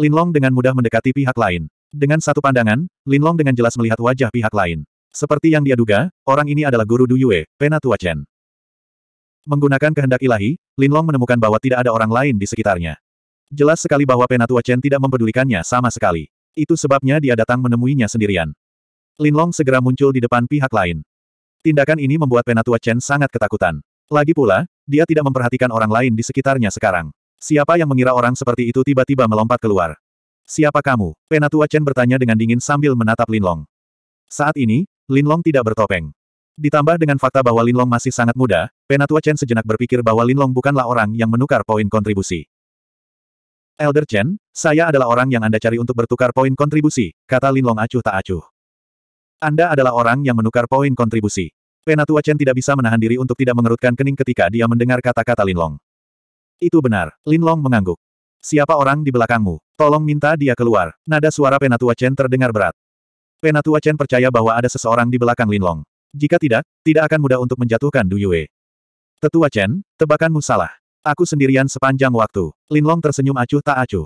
Linlong dengan mudah mendekati pihak lain. Dengan satu pandangan, Linlong dengan jelas melihat wajah pihak lain. Seperti yang dia duga, orang ini adalah guru Duyue, Penatua Chen. Menggunakan kehendak ilahi, Linlong menemukan bahwa tidak ada orang lain di sekitarnya. Jelas sekali bahwa Penatua Chen tidak mempedulikannya sama sekali. Itu sebabnya dia datang menemuinya sendirian. Linlong segera muncul di depan pihak lain. Tindakan ini membuat Penatua Chen sangat ketakutan. Lagi pula, dia tidak memperhatikan orang lain di sekitarnya sekarang. Siapa yang mengira orang seperti itu tiba-tiba melompat keluar? Siapa kamu? Penatua Chen bertanya dengan dingin sambil menatap Linlong. Saat ini, Linlong tidak bertopeng. Ditambah dengan fakta bahwa Linlong masih sangat muda, Penatua Chen sejenak berpikir bahwa Linlong bukanlah orang yang menukar poin kontribusi. Elder Chen, saya adalah orang yang Anda cari untuk bertukar poin kontribusi, kata Linlong acuh tak acuh. Anda adalah orang yang menukar poin kontribusi. Penatua Chen tidak bisa menahan diri untuk tidak mengerutkan kening ketika dia mendengar kata-kata Linlong. Itu benar, Lin Long mengangguk. Siapa orang di belakangmu? Tolong minta dia keluar. Nada suara Penatua Chen terdengar berat. Penatua Chen percaya bahwa ada seseorang di belakang Lin Long. Jika tidak, tidak akan mudah untuk menjatuhkan Du Yue. Tetua Chen, tebakanmu salah. Aku sendirian sepanjang waktu. Lin Long tersenyum acuh tak acuh.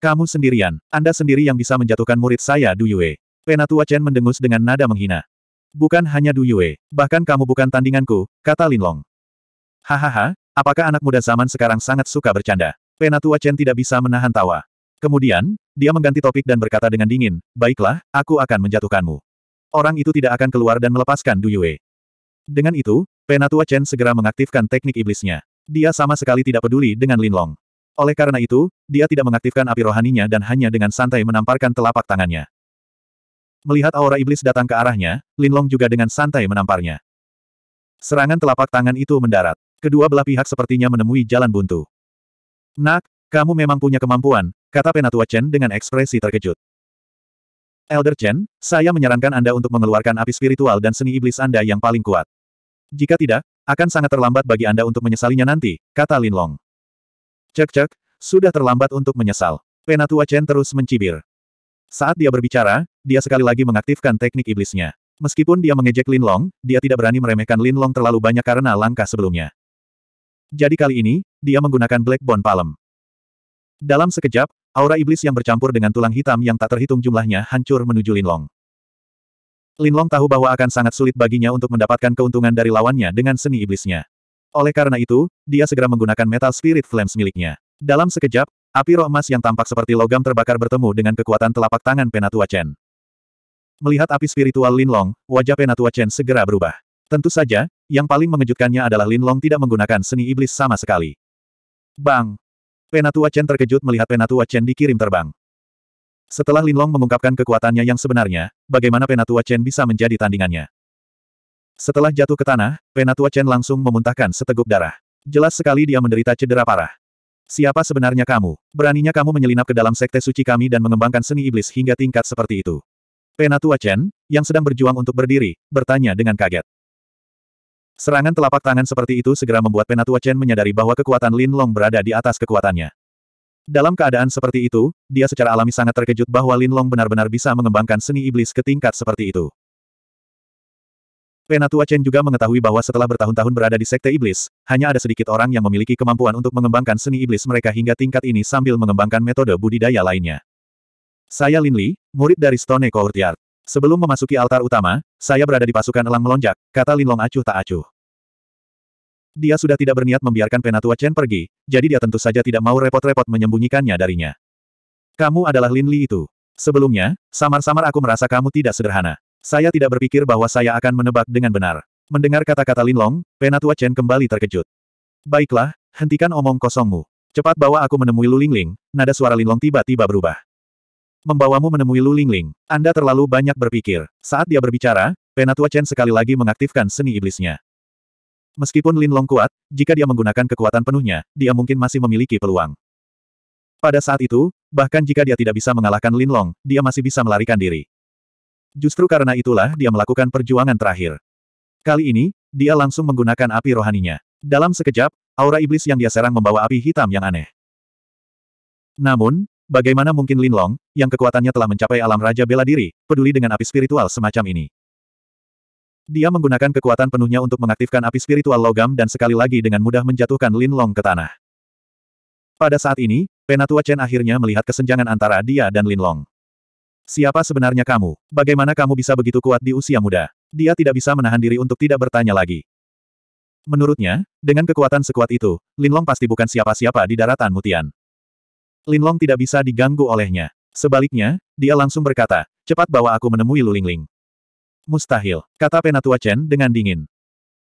Kamu sendirian, Anda sendiri yang bisa menjatuhkan murid saya Du Yue. Penatua Chen mendengus dengan nada menghina. Bukan hanya Du Yue, bahkan kamu bukan tandinganku, kata Lin Long. Hahaha, Apakah anak muda zaman sekarang sangat suka bercanda? Penatua Chen tidak bisa menahan tawa. Kemudian, dia mengganti topik dan berkata dengan dingin, Baiklah, aku akan menjatuhkanmu. Orang itu tidak akan keluar dan melepaskan Du Yue. Dengan itu, Penatua Chen segera mengaktifkan teknik iblisnya. Dia sama sekali tidak peduli dengan Lin Long. Oleh karena itu, dia tidak mengaktifkan api rohaninya dan hanya dengan santai menamparkan telapak tangannya. Melihat aura iblis datang ke arahnya, Lin Long juga dengan santai menamparnya. Serangan telapak tangan itu mendarat. Kedua belah pihak sepertinya menemui jalan buntu. Nak, kamu memang punya kemampuan, kata Penatua Chen dengan ekspresi terkejut. Elder Chen, saya menyarankan Anda untuk mengeluarkan api spiritual dan seni iblis Anda yang paling kuat. Jika tidak, akan sangat terlambat bagi Anda untuk menyesalinya nanti, kata Lin Long. Cek-cek, sudah terlambat untuk menyesal. Penatua Chen terus mencibir. Saat dia berbicara, dia sekali lagi mengaktifkan teknik iblisnya. Meskipun dia mengejek Lin Long, dia tidak berani meremehkan Lin Long terlalu banyak karena langkah sebelumnya. Jadi kali ini, dia menggunakan Black Bone Palm. Dalam sekejap, aura iblis yang bercampur dengan tulang hitam yang tak terhitung jumlahnya hancur menuju Linlong. Linlong tahu bahwa akan sangat sulit baginya untuk mendapatkan keuntungan dari lawannya dengan seni iblisnya. Oleh karena itu, dia segera menggunakan Metal Spirit Flames miliknya. Dalam sekejap, api roh emas yang tampak seperti logam terbakar bertemu dengan kekuatan telapak tangan Penatua Chen. Melihat api spiritual Linlong, wajah Penatua Chen segera berubah. Tentu saja, yang paling mengejutkannya adalah Lin Long tidak menggunakan seni iblis sama sekali. Bang! Penatua Chen terkejut melihat Penatua Chen dikirim terbang. Setelah Lin Long mengungkapkan kekuatannya yang sebenarnya, bagaimana Penatua Chen bisa menjadi tandingannya? Setelah jatuh ke tanah, Penatua Chen langsung memuntahkan seteguk darah. Jelas sekali dia menderita cedera parah. Siapa sebenarnya kamu? Beraninya kamu menyelinap ke dalam sekte suci kami dan mengembangkan seni iblis hingga tingkat seperti itu. Penatua Chen, yang sedang berjuang untuk berdiri, bertanya dengan kaget. Serangan telapak tangan seperti itu segera membuat Penatua Chen menyadari bahwa kekuatan Lin Long berada di atas kekuatannya. Dalam keadaan seperti itu, dia secara alami sangat terkejut bahwa Lin Long benar-benar bisa mengembangkan seni iblis ke tingkat seperti itu. Penatua Chen juga mengetahui bahwa setelah bertahun-tahun berada di Sekte Iblis, hanya ada sedikit orang yang memiliki kemampuan untuk mengembangkan seni iblis mereka hingga tingkat ini sambil mengembangkan metode budidaya lainnya. Saya Lin Li, murid dari Stone Courtyard. Sebelum memasuki altar utama, saya berada di pasukan elang melonjak, kata Linlong acuh tak acuh. Dia sudah tidak berniat membiarkan Penatua Chen pergi, jadi dia tentu saja tidak mau repot-repot menyembunyikannya darinya. Kamu adalah Lin Li itu. Sebelumnya, samar-samar aku merasa kamu tidak sederhana. Saya tidak berpikir bahwa saya akan menebak dengan benar. Mendengar kata-kata Lin Long, Penatua Chen kembali terkejut. Baiklah, hentikan omong kosongmu. Cepat bawa aku menemui Lu Lingling, nada suara Lin Long tiba-tiba berubah. Membawamu menemui Lu Lingling, Anda terlalu banyak berpikir. Saat dia berbicara, Penatua Chen sekali lagi mengaktifkan seni iblisnya. Meskipun Lin Long kuat, jika dia menggunakan kekuatan penuhnya, dia mungkin masih memiliki peluang. Pada saat itu, bahkan jika dia tidak bisa mengalahkan Lin Long, dia masih bisa melarikan diri. Justru karena itulah dia melakukan perjuangan terakhir. Kali ini, dia langsung menggunakan api rohaninya. Dalam sekejap, aura iblis yang dia serang membawa api hitam yang aneh. Namun, Bagaimana mungkin Lin Long, yang kekuatannya telah mencapai alam Raja Bela Diri, peduli dengan api spiritual semacam ini? Dia menggunakan kekuatan penuhnya untuk mengaktifkan api spiritual logam dan sekali lagi dengan mudah menjatuhkan Lin Long ke tanah. Pada saat ini, Penatua Chen akhirnya melihat kesenjangan antara dia dan Lin Long. Siapa sebenarnya kamu? Bagaimana kamu bisa begitu kuat di usia muda? Dia tidak bisa menahan diri untuk tidak bertanya lagi. Menurutnya, dengan kekuatan sekuat itu, Lin Long pasti bukan siapa-siapa di daratan Mutian. Linlong tidak bisa diganggu olehnya. Sebaliknya, dia langsung berkata, cepat bawa aku menemui Lu Lulingling. Mustahil, kata Penatua Chen dengan dingin.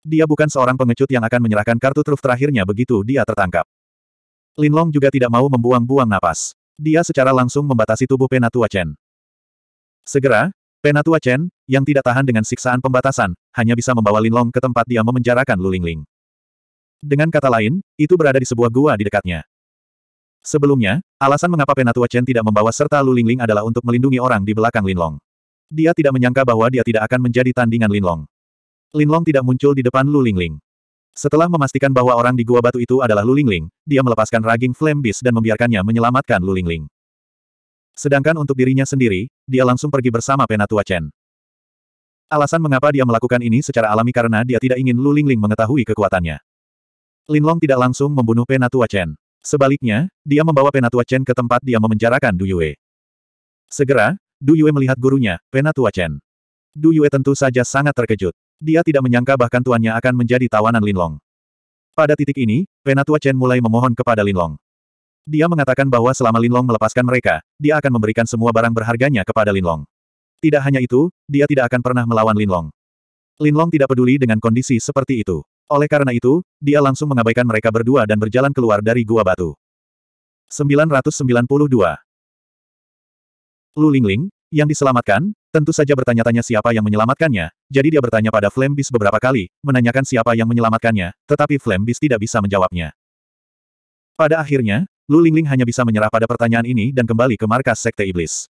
Dia bukan seorang pengecut yang akan menyerahkan kartu truf terakhirnya begitu dia tertangkap. Linlong juga tidak mau membuang-buang napas. Dia secara langsung membatasi tubuh Penatua Chen. Segera, Penatua Chen, yang tidak tahan dengan siksaan pembatasan, hanya bisa membawa Linlong ke tempat dia memenjarakan Lulingling. Dengan kata lain, itu berada di sebuah gua di dekatnya. Sebelumnya, alasan mengapa Penatua Chen tidak membawa serta Lu Lingling adalah untuk melindungi orang di belakang Linlong. Dia tidak menyangka bahwa dia tidak akan menjadi tandingan Linlong. Linlong tidak muncul di depan Lu Lingling. Setelah memastikan bahwa orang di gua batu itu adalah Lu Lingling, dia melepaskan raging Flame Beast dan membiarkannya menyelamatkan Lu Lingling. Sedangkan untuk dirinya sendiri, dia langsung pergi bersama Penatua Chen. Alasan mengapa dia melakukan ini secara alami karena dia tidak ingin Lu Lingling mengetahui kekuatannya. Linlong tidak langsung membunuh Penatua Chen. Sebaliknya, dia membawa Penatua Chen ke tempat dia memenjarakan Du Yue. Segera, Du Yue melihat gurunya, Penatua Chen. Du Yue tentu saja sangat terkejut. Dia tidak menyangka bahkan tuannya akan menjadi tawanan Linlong. Pada titik ini, Penatua Chen mulai memohon kepada Linlong. Dia mengatakan bahwa selama Linlong melepaskan mereka, dia akan memberikan semua barang berharganya kepada Linlong. Tidak hanya itu, dia tidak akan pernah melawan Linlong. Linlong tidak peduli dengan kondisi seperti itu. Oleh karena itu, dia langsung mengabaikan mereka berdua dan berjalan keluar dari gua batu. 992 Lu Lingling, yang diselamatkan, tentu saja bertanya-tanya siapa yang menyelamatkannya, jadi dia bertanya pada Flame beberapa kali, menanyakan siapa yang menyelamatkannya, tetapi Flame tidak bisa menjawabnya. Pada akhirnya, Lu Lingling hanya bisa menyerah pada pertanyaan ini dan kembali ke markas Sekte Iblis.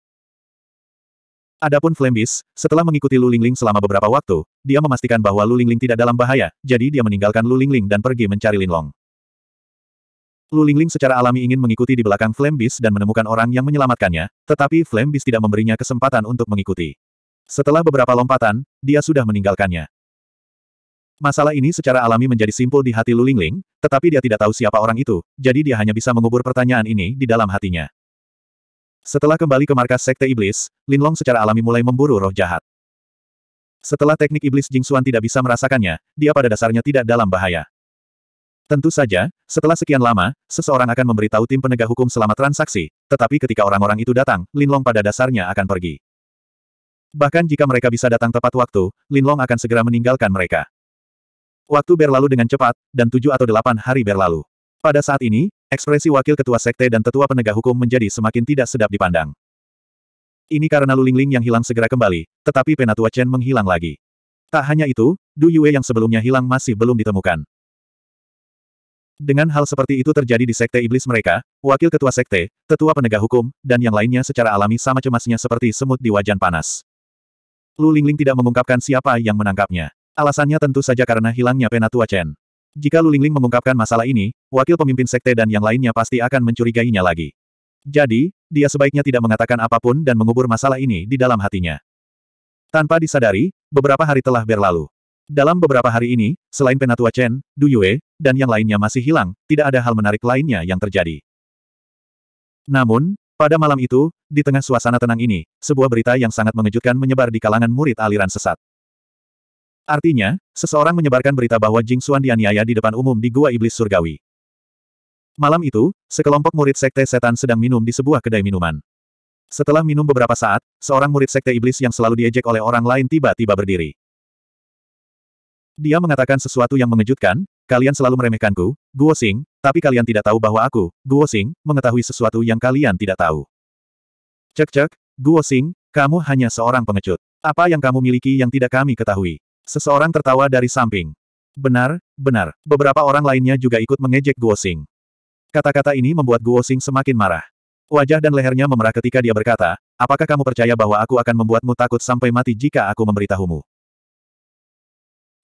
Adapun Flembis, setelah mengikuti Lu Lingling selama beberapa waktu, dia memastikan bahwa Lu Lingling tidak dalam bahaya, jadi dia meninggalkan Lu Lingling dan pergi mencari Linlong. Lu Lingling secara alami ingin mengikuti di belakang Flembis dan menemukan orang yang menyelamatkannya, tetapi Flembis tidak memberinya kesempatan untuk mengikuti. Setelah beberapa lompatan, dia sudah meninggalkannya. Masalah ini secara alami menjadi simpul di hati Lulingling, tetapi dia tidak tahu siapa orang itu, jadi dia hanya bisa mengubur pertanyaan ini di dalam hatinya. Setelah kembali ke markas Sekte Iblis, Linlong secara alami mulai memburu roh jahat. Setelah teknik Iblis Jingsuan tidak bisa merasakannya, dia pada dasarnya tidak dalam bahaya. Tentu saja, setelah sekian lama, seseorang akan memberitahu tim penegak hukum selama transaksi, tetapi ketika orang-orang itu datang, Linlong pada dasarnya akan pergi. Bahkan jika mereka bisa datang tepat waktu, Linlong akan segera meninggalkan mereka. Waktu berlalu dengan cepat, dan tujuh atau delapan hari berlalu. Pada saat ini, Ekspresi wakil ketua sekte dan tetua penegak hukum menjadi semakin tidak sedap dipandang. Ini karena Lu Lingling yang hilang segera kembali, tetapi Penatua Chen menghilang lagi. Tak hanya itu, Du Yue yang sebelumnya hilang masih belum ditemukan. Dengan hal seperti itu terjadi di sekte iblis mereka, wakil ketua sekte, tetua penegak hukum, dan yang lainnya secara alami sama cemasnya seperti semut di wajan panas. Lu Lingling tidak mengungkapkan siapa yang menangkapnya. Alasannya tentu saja karena hilangnya Penatua Chen. Jika Lu Lingling mengungkapkan masalah ini, wakil pemimpin sekte dan yang lainnya pasti akan mencurigainya lagi. Jadi, dia sebaiknya tidak mengatakan apapun dan mengubur masalah ini di dalam hatinya. Tanpa disadari, beberapa hari telah berlalu. Dalam beberapa hari ini, selain Penatua Chen, Du Yue, dan yang lainnya masih hilang, tidak ada hal menarik lainnya yang terjadi. Namun, pada malam itu, di tengah suasana tenang ini, sebuah berita yang sangat mengejutkan menyebar di kalangan murid aliran sesat. Artinya, seseorang menyebarkan berita bahwa Jing Xuan dianiaya di depan umum di Gua Iblis Surgawi. Malam itu, sekelompok murid sekte setan sedang minum di sebuah kedai minuman. Setelah minum beberapa saat, seorang murid sekte iblis yang selalu diejek oleh orang lain tiba-tiba berdiri. Dia mengatakan sesuatu yang mengejutkan, kalian selalu meremehkanku, Guo Xing, tapi kalian tidak tahu bahwa aku, Guo Xing, mengetahui sesuatu yang kalian tidak tahu. Cek-cek, Guo Xing, kamu hanya seorang pengecut. Apa yang kamu miliki yang tidak kami ketahui? Seseorang tertawa dari samping. Benar, benar, beberapa orang lainnya juga ikut mengejek Guo Xing. Kata-kata ini membuat Guo Xing semakin marah. Wajah dan lehernya memerah ketika dia berkata, apakah kamu percaya bahwa aku akan membuatmu takut sampai mati jika aku memberitahumu?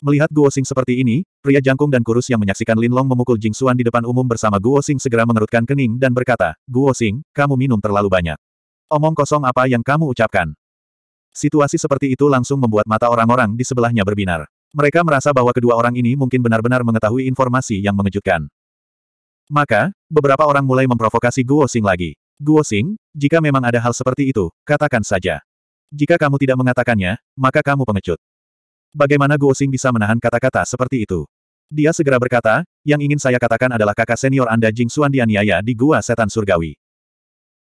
Melihat Guo Xing seperti ini, pria jangkung dan kurus yang menyaksikan Lin Long memukul Jing Xuan di depan umum bersama Guo Xing segera mengerutkan kening dan berkata, Guo Xing, kamu minum terlalu banyak. Omong kosong apa yang kamu ucapkan? Situasi seperti itu langsung membuat mata orang-orang di sebelahnya berbinar. Mereka merasa bahwa kedua orang ini mungkin benar-benar mengetahui informasi yang mengejutkan. Maka, beberapa orang mulai memprovokasi Guo Xing lagi. Guo Xing, jika memang ada hal seperti itu, katakan saja. Jika kamu tidak mengatakannya, maka kamu pengecut. Bagaimana Guo Xing bisa menahan kata-kata seperti itu? Dia segera berkata, yang ingin saya katakan adalah kakak senior Anda Jing Xuan dianiaya di Gua Setan Surgawi.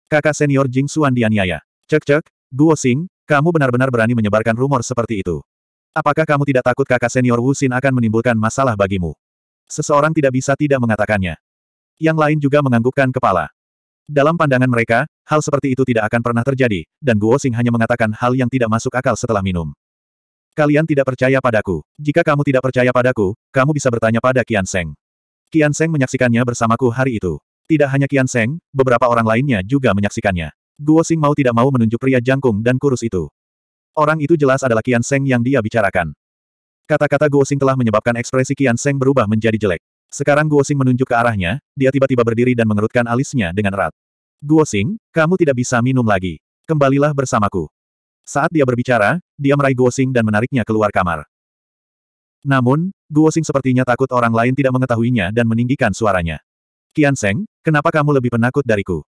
Kakak senior Jing Xuan dianiaya. Cek cek, Guo Xing, kamu benar-benar berani menyebarkan rumor seperti itu. Apakah kamu tidak takut kakak senior Wu Xin akan menimbulkan masalah bagimu? Seseorang tidak bisa tidak mengatakannya. Yang lain juga menganggukkan kepala. Dalam pandangan mereka, hal seperti itu tidak akan pernah terjadi, dan Guo Xing hanya mengatakan hal yang tidak masuk akal setelah minum. Kalian tidak percaya padaku. Jika kamu tidak percaya padaku, kamu bisa bertanya pada Qian Seng. Qian Seng menyaksikannya bersamaku hari itu. Tidak hanya Qian Seng, beberapa orang lainnya juga menyaksikannya. Guo Xing mau tidak mau menunjuk pria jangkung dan kurus itu. Orang itu jelas adalah Kian Seng yang dia bicarakan. Kata-kata Guo Xing telah menyebabkan ekspresi Kian Seng berubah menjadi jelek. Sekarang Guo Xing menunjuk ke arahnya, dia tiba-tiba berdiri dan mengerutkan alisnya dengan erat. Guo Xing, kamu tidak bisa minum lagi. Kembalilah bersamaku. Saat dia berbicara, dia meraih Guo Xing dan menariknya keluar kamar. Namun, Guo Xing sepertinya takut orang lain tidak mengetahuinya dan meninggikan suaranya. Kian Seng, kenapa kamu lebih penakut dariku?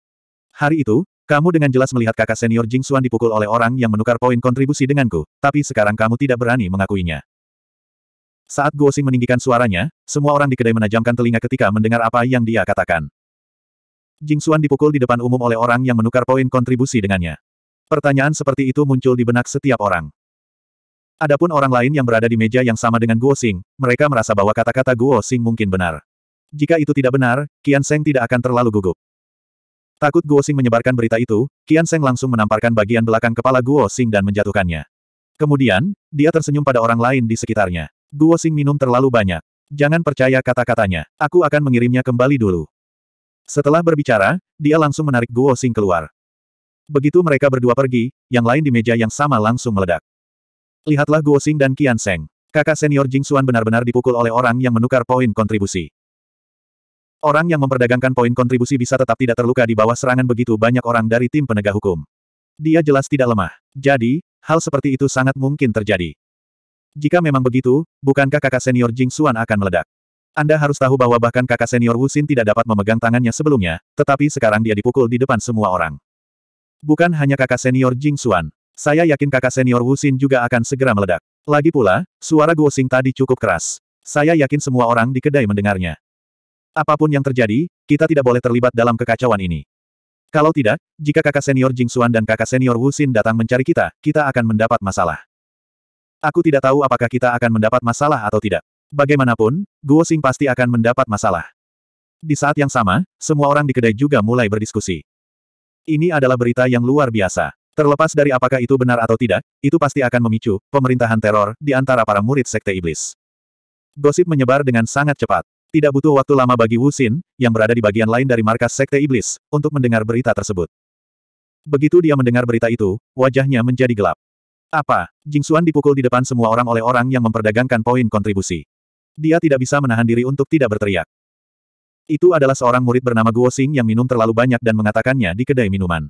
Hari itu, kamu dengan jelas melihat kakak senior Jing Xuan dipukul oleh orang yang menukar poin kontribusi denganku, tapi sekarang kamu tidak berani mengakuinya. Saat Guo Xing meninggikan suaranya, semua orang di kedai menajamkan telinga ketika mendengar apa yang dia katakan. Jing Xuan dipukul di depan umum oleh orang yang menukar poin kontribusi dengannya. Pertanyaan seperti itu muncul di benak setiap orang. Adapun orang lain yang berada di meja yang sama dengan Guo Xing, mereka merasa bahwa kata-kata Guo Xing mungkin benar. Jika itu tidak benar, Qian Seng tidak akan terlalu gugup. Takut Guo Xing menyebarkan berita itu, Qian Seng langsung menamparkan bagian belakang kepala Guo Xing dan menjatuhkannya. Kemudian, dia tersenyum pada orang lain di sekitarnya. Guo Xing minum terlalu banyak. Jangan percaya kata-katanya. Aku akan mengirimnya kembali dulu. Setelah berbicara, dia langsung menarik Guo Xing keluar. Begitu mereka berdua pergi, yang lain di meja yang sama langsung meledak. Lihatlah Guo Xing dan Qian Seng. Kakak senior Jing Xuan benar-benar dipukul oleh orang yang menukar poin kontribusi. Orang yang memperdagangkan poin kontribusi bisa tetap tidak terluka di bawah serangan begitu banyak orang dari tim penegak hukum. Dia jelas tidak lemah. Jadi, hal seperti itu sangat mungkin terjadi. Jika memang begitu, bukankah kakak senior Jing Xuan akan meledak? Anda harus tahu bahwa bahkan kakak senior Wu Xin tidak dapat memegang tangannya sebelumnya, tetapi sekarang dia dipukul di depan semua orang. Bukan hanya kakak senior Jing Xuan. Saya yakin kakak senior Wu Xin juga akan segera meledak. Lagi pula, suara Guo Xing tadi cukup keras. Saya yakin semua orang di kedai mendengarnya. Apapun yang terjadi, kita tidak boleh terlibat dalam kekacauan ini. Kalau tidak, jika kakak senior Jing Xuan dan kakak senior Wu Xin datang mencari kita, kita akan mendapat masalah. Aku tidak tahu apakah kita akan mendapat masalah atau tidak. Bagaimanapun, Guo Xing pasti akan mendapat masalah. Di saat yang sama, semua orang di kedai juga mulai berdiskusi. Ini adalah berita yang luar biasa. Terlepas dari apakah itu benar atau tidak, itu pasti akan memicu pemerintahan teror di antara para murid Sekte Iblis. Gosip menyebar dengan sangat cepat. Tidak butuh waktu lama bagi Wu Xin, yang berada di bagian lain dari markas Sekte Iblis, untuk mendengar berita tersebut. Begitu dia mendengar berita itu, wajahnya menjadi gelap. Apa? Jing Xuan dipukul di depan semua orang oleh orang yang memperdagangkan poin kontribusi. Dia tidak bisa menahan diri untuk tidak berteriak. Itu adalah seorang murid bernama Guo Xing yang minum terlalu banyak dan mengatakannya di kedai minuman.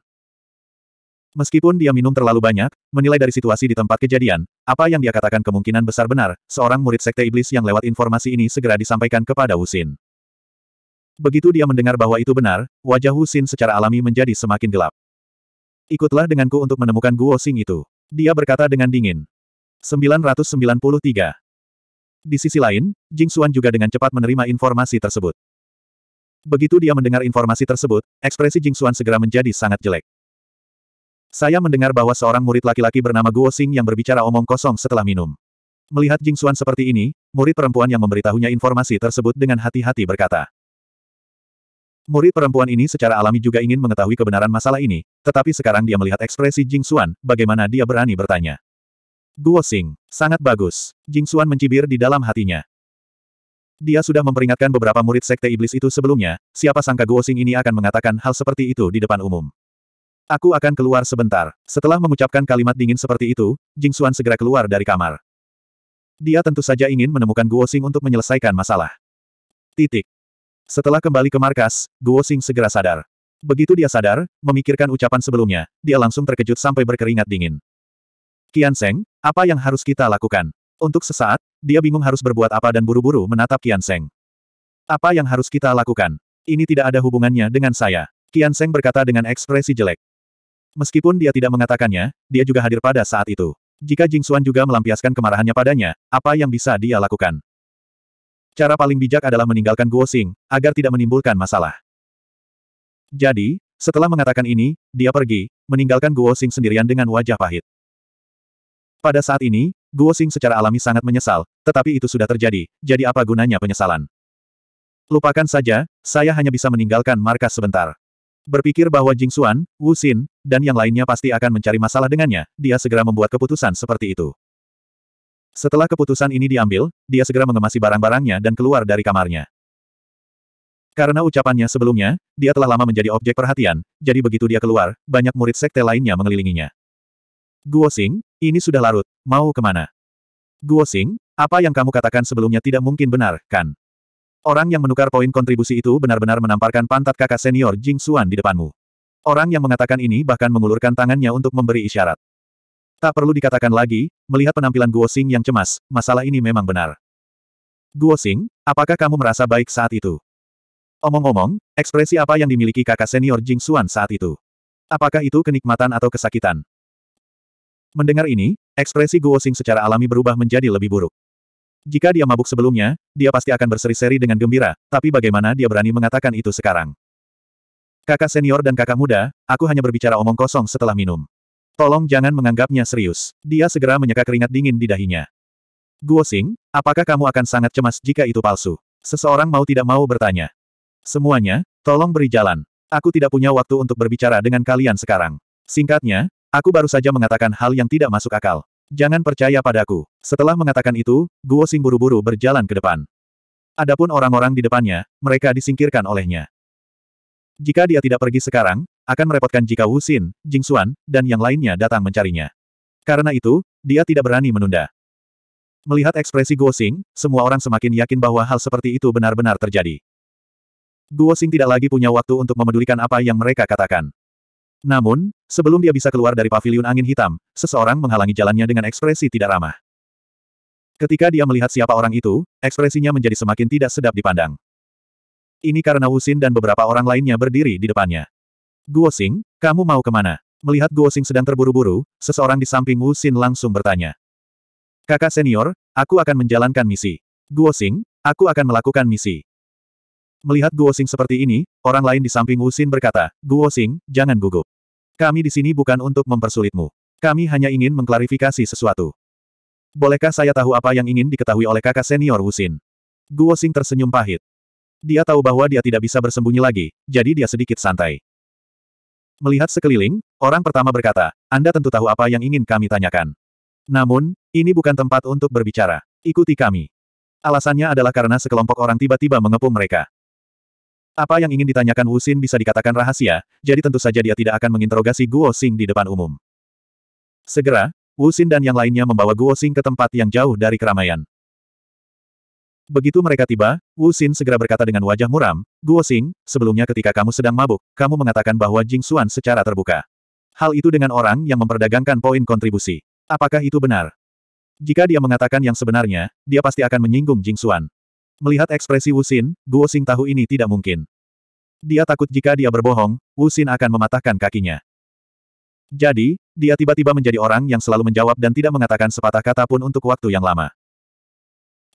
Meskipun dia minum terlalu banyak, menilai dari situasi di tempat kejadian, apa yang dia katakan kemungkinan besar benar, seorang murid sekte iblis yang lewat informasi ini segera disampaikan kepada Husin. Begitu dia mendengar bahwa itu benar, wajah Husin secara alami menjadi semakin gelap. Ikutlah denganku untuk menemukan Guo Xing itu. Dia berkata dengan dingin. 993. Di sisi lain, Jing Xuan juga dengan cepat menerima informasi tersebut. Begitu dia mendengar informasi tersebut, ekspresi Jing Xuan segera menjadi sangat jelek. Saya mendengar bahwa seorang murid laki-laki bernama Guo Xing yang berbicara omong kosong setelah minum. Melihat Jing Xuan seperti ini, murid perempuan yang memberitahunya informasi tersebut dengan hati-hati berkata. Murid perempuan ini secara alami juga ingin mengetahui kebenaran masalah ini, tetapi sekarang dia melihat ekspresi Jing Xuan, bagaimana dia berani bertanya. Guo Xing, sangat bagus. Jing Xuan mencibir di dalam hatinya. Dia sudah memperingatkan beberapa murid sekte iblis itu sebelumnya, siapa sangka Guo Xing ini akan mengatakan hal seperti itu di depan umum. Aku akan keluar sebentar. Setelah mengucapkan kalimat dingin seperti itu, Jing Xuan segera keluar dari kamar. Dia tentu saja ingin menemukan Guo Xing untuk menyelesaikan masalah. Titik. Setelah kembali ke markas, Guo Xing segera sadar. Begitu dia sadar, memikirkan ucapan sebelumnya, dia langsung terkejut sampai berkeringat dingin. Kian Seng, apa yang harus kita lakukan? Untuk sesaat, dia bingung harus berbuat apa dan buru-buru menatap Kian Seng. Apa yang harus kita lakukan? Ini tidak ada hubungannya dengan saya. Kian Seng berkata dengan ekspresi jelek. Meskipun dia tidak mengatakannya, dia juga hadir pada saat itu. Jika Jing Xuan juga melampiaskan kemarahannya padanya, apa yang bisa dia lakukan? Cara paling bijak adalah meninggalkan Guo Xing, agar tidak menimbulkan masalah. Jadi, setelah mengatakan ini, dia pergi, meninggalkan Guo Xing sendirian dengan wajah pahit. Pada saat ini, Guo Xing secara alami sangat menyesal, tetapi itu sudah terjadi, jadi apa gunanya penyesalan? Lupakan saja, saya hanya bisa meninggalkan markas sebentar. Berpikir bahwa Jing Xuan, Wu Xin, dan yang lainnya pasti akan mencari masalah dengannya, dia segera membuat keputusan seperti itu. Setelah keputusan ini diambil, dia segera mengemasi barang-barangnya dan keluar dari kamarnya. Karena ucapannya sebelumnya, dia telah lama menjadi objek perhatian, jadi begitu dia keluar, banyak murid sekte lainnya mengelilinginya. Guo Xing, ini sudah larut, mau kemana? Guo Xing, apa yang kamu katakan sebelumnya tidak mungkin benar, kan? Orang yang menukar poin kontribusi itu benar-benar menamparkan pantat kakak senior Jing Xuan di depanmu. Orang yang mengatakan ini bahkan mengulurkan tangannya untuk memberi isyarat. Tak perlu dikatakan lagi, melihat penampilan Guo Xing yang cemas, masalah ini memang benar. Guo Xing, apakah kamu merasa baik saat itu? Omong-omong, ekspresi apa yang dimiliki kakak senior Jing Xuan saat itu? Apakah itu kenikmatan atau kesakitan? Mendengar ini, ekspresi Guo Xing secara alami berubah menjadi lebih buruk. Jika dia mabuk sebelumnya, dia pasti akan berseri-seri dengan gembira, tapi bagaimana dia berani mengatakan itu sekarang? Kakak senior dan kakak muda, aku hanya berbicara omong kosong setelah minum. Tolong jangan menganggapnya serius. Dia segera menyeka keringat dingin di dahinya. Guosing, apakah kamu akan sangat cemas jika itu palsu? Seseorang mau tidak mau bertanya. Semuanya, tolong beri jalan. Aku tidak punya waktu untuk berbicara dengan kalian sekarang. Singkatnya, aku baru saja mengatakan hal yang tidak masuk akal. Jangan percaya padaku. Setelah mengatakan itu, Guo Xing buru-buru berjalan ke depan. Adapun orang-orang di depannya, mereka disingkirkan olehnya. Jika dia tidak pergi sekarang, akan merepotkan jika Wu Xin, Jing Xuan, dan yang lainnya datang mencarinya. Karena itu, dia tidak berani menunda. Melihat ekspresi Guo Xing, semua orang semakin yakin bahwa hal seperti itu benar-benar terjadi. Guo Xing tidak lagi punya waktu untuk memedulikan apa yang mereka katakan. Namun, sebelum dia bisa keluar dari paviliun angin hitam, seseorang menghalangi jalannya dengan ekspresi tidak ramah. Ketika dia melihat siapa orang itu, ekspresinya menjadi semakin tidak sedap dipandang. Ini karena Xin dan beberapa orang lainnya berdiri di depannya. Guo Xing, kamu mau kemana? Melihat Guo Xing sedang terburu-buru, seseorang di samping Xin langsung bertanya. Kakak senior, aku akan menjalankan misi. Guo Xing, aku akan melakukan misi. Melihat Guo Xing seperti ini, orang lain di samping Wu Xin berkata, Guo Xing, jangan gugup. Kami di sini bukan untuk mempersulitmu. Kami hanya ingin mengklarifikasi sesuatu. Bolehkah saya tahu apa yang ingin diketahui oleh kakak senior Wu Xin? Guo Xing tersenyum pahit. Dia tahu bahwa dia tidak bisa bersembunyi lagi, jadi dia sedikit santai. Melihat sekeliling, orang pertama berkata, Anda tentu tahu apa yang ingin kami tanyakan. Namun, ini bukan tempat untuk berbicara. Ikuti kami. Alasannya adalah karena sekelompok orang tiba-tiba mengepung mereka. Apa yang ingin ditanyakan Wu Xin bisa dikatakan rahasia, jadi tentu saja dia tidak akan menginterogasi Guo Xing di depan umum. Segera, Wu Xin dan yang lainnya membawa Guo Xing ke tempat yang jauh dari keramaian. Begitu mereka tiba, Wu Xin segera berkata dengan wajah muram, Guo Xing, sebelumnya ketika kamu sedang mabuk, kamu mengatakan bahwa Jing Xuan secara terbuka. Hal itu dengan orang yang memperdagangkan poin kontribusi. Apakah itu benar? Jika dia mengatakan yang sebenarnya, dia pasti akan menyinggung Jing Xuan. Melihat ekspresi Wusin, Guo Xing tahu ini tidak mungkin. Dia takut jika dia berbohong, Wusin akan mematahkan kakinya. Jadi, dia tiba-tiba menjadi orang yang selalu menjawab dan tidak mengatakan sepatah kata pun untuk waktu yang lama.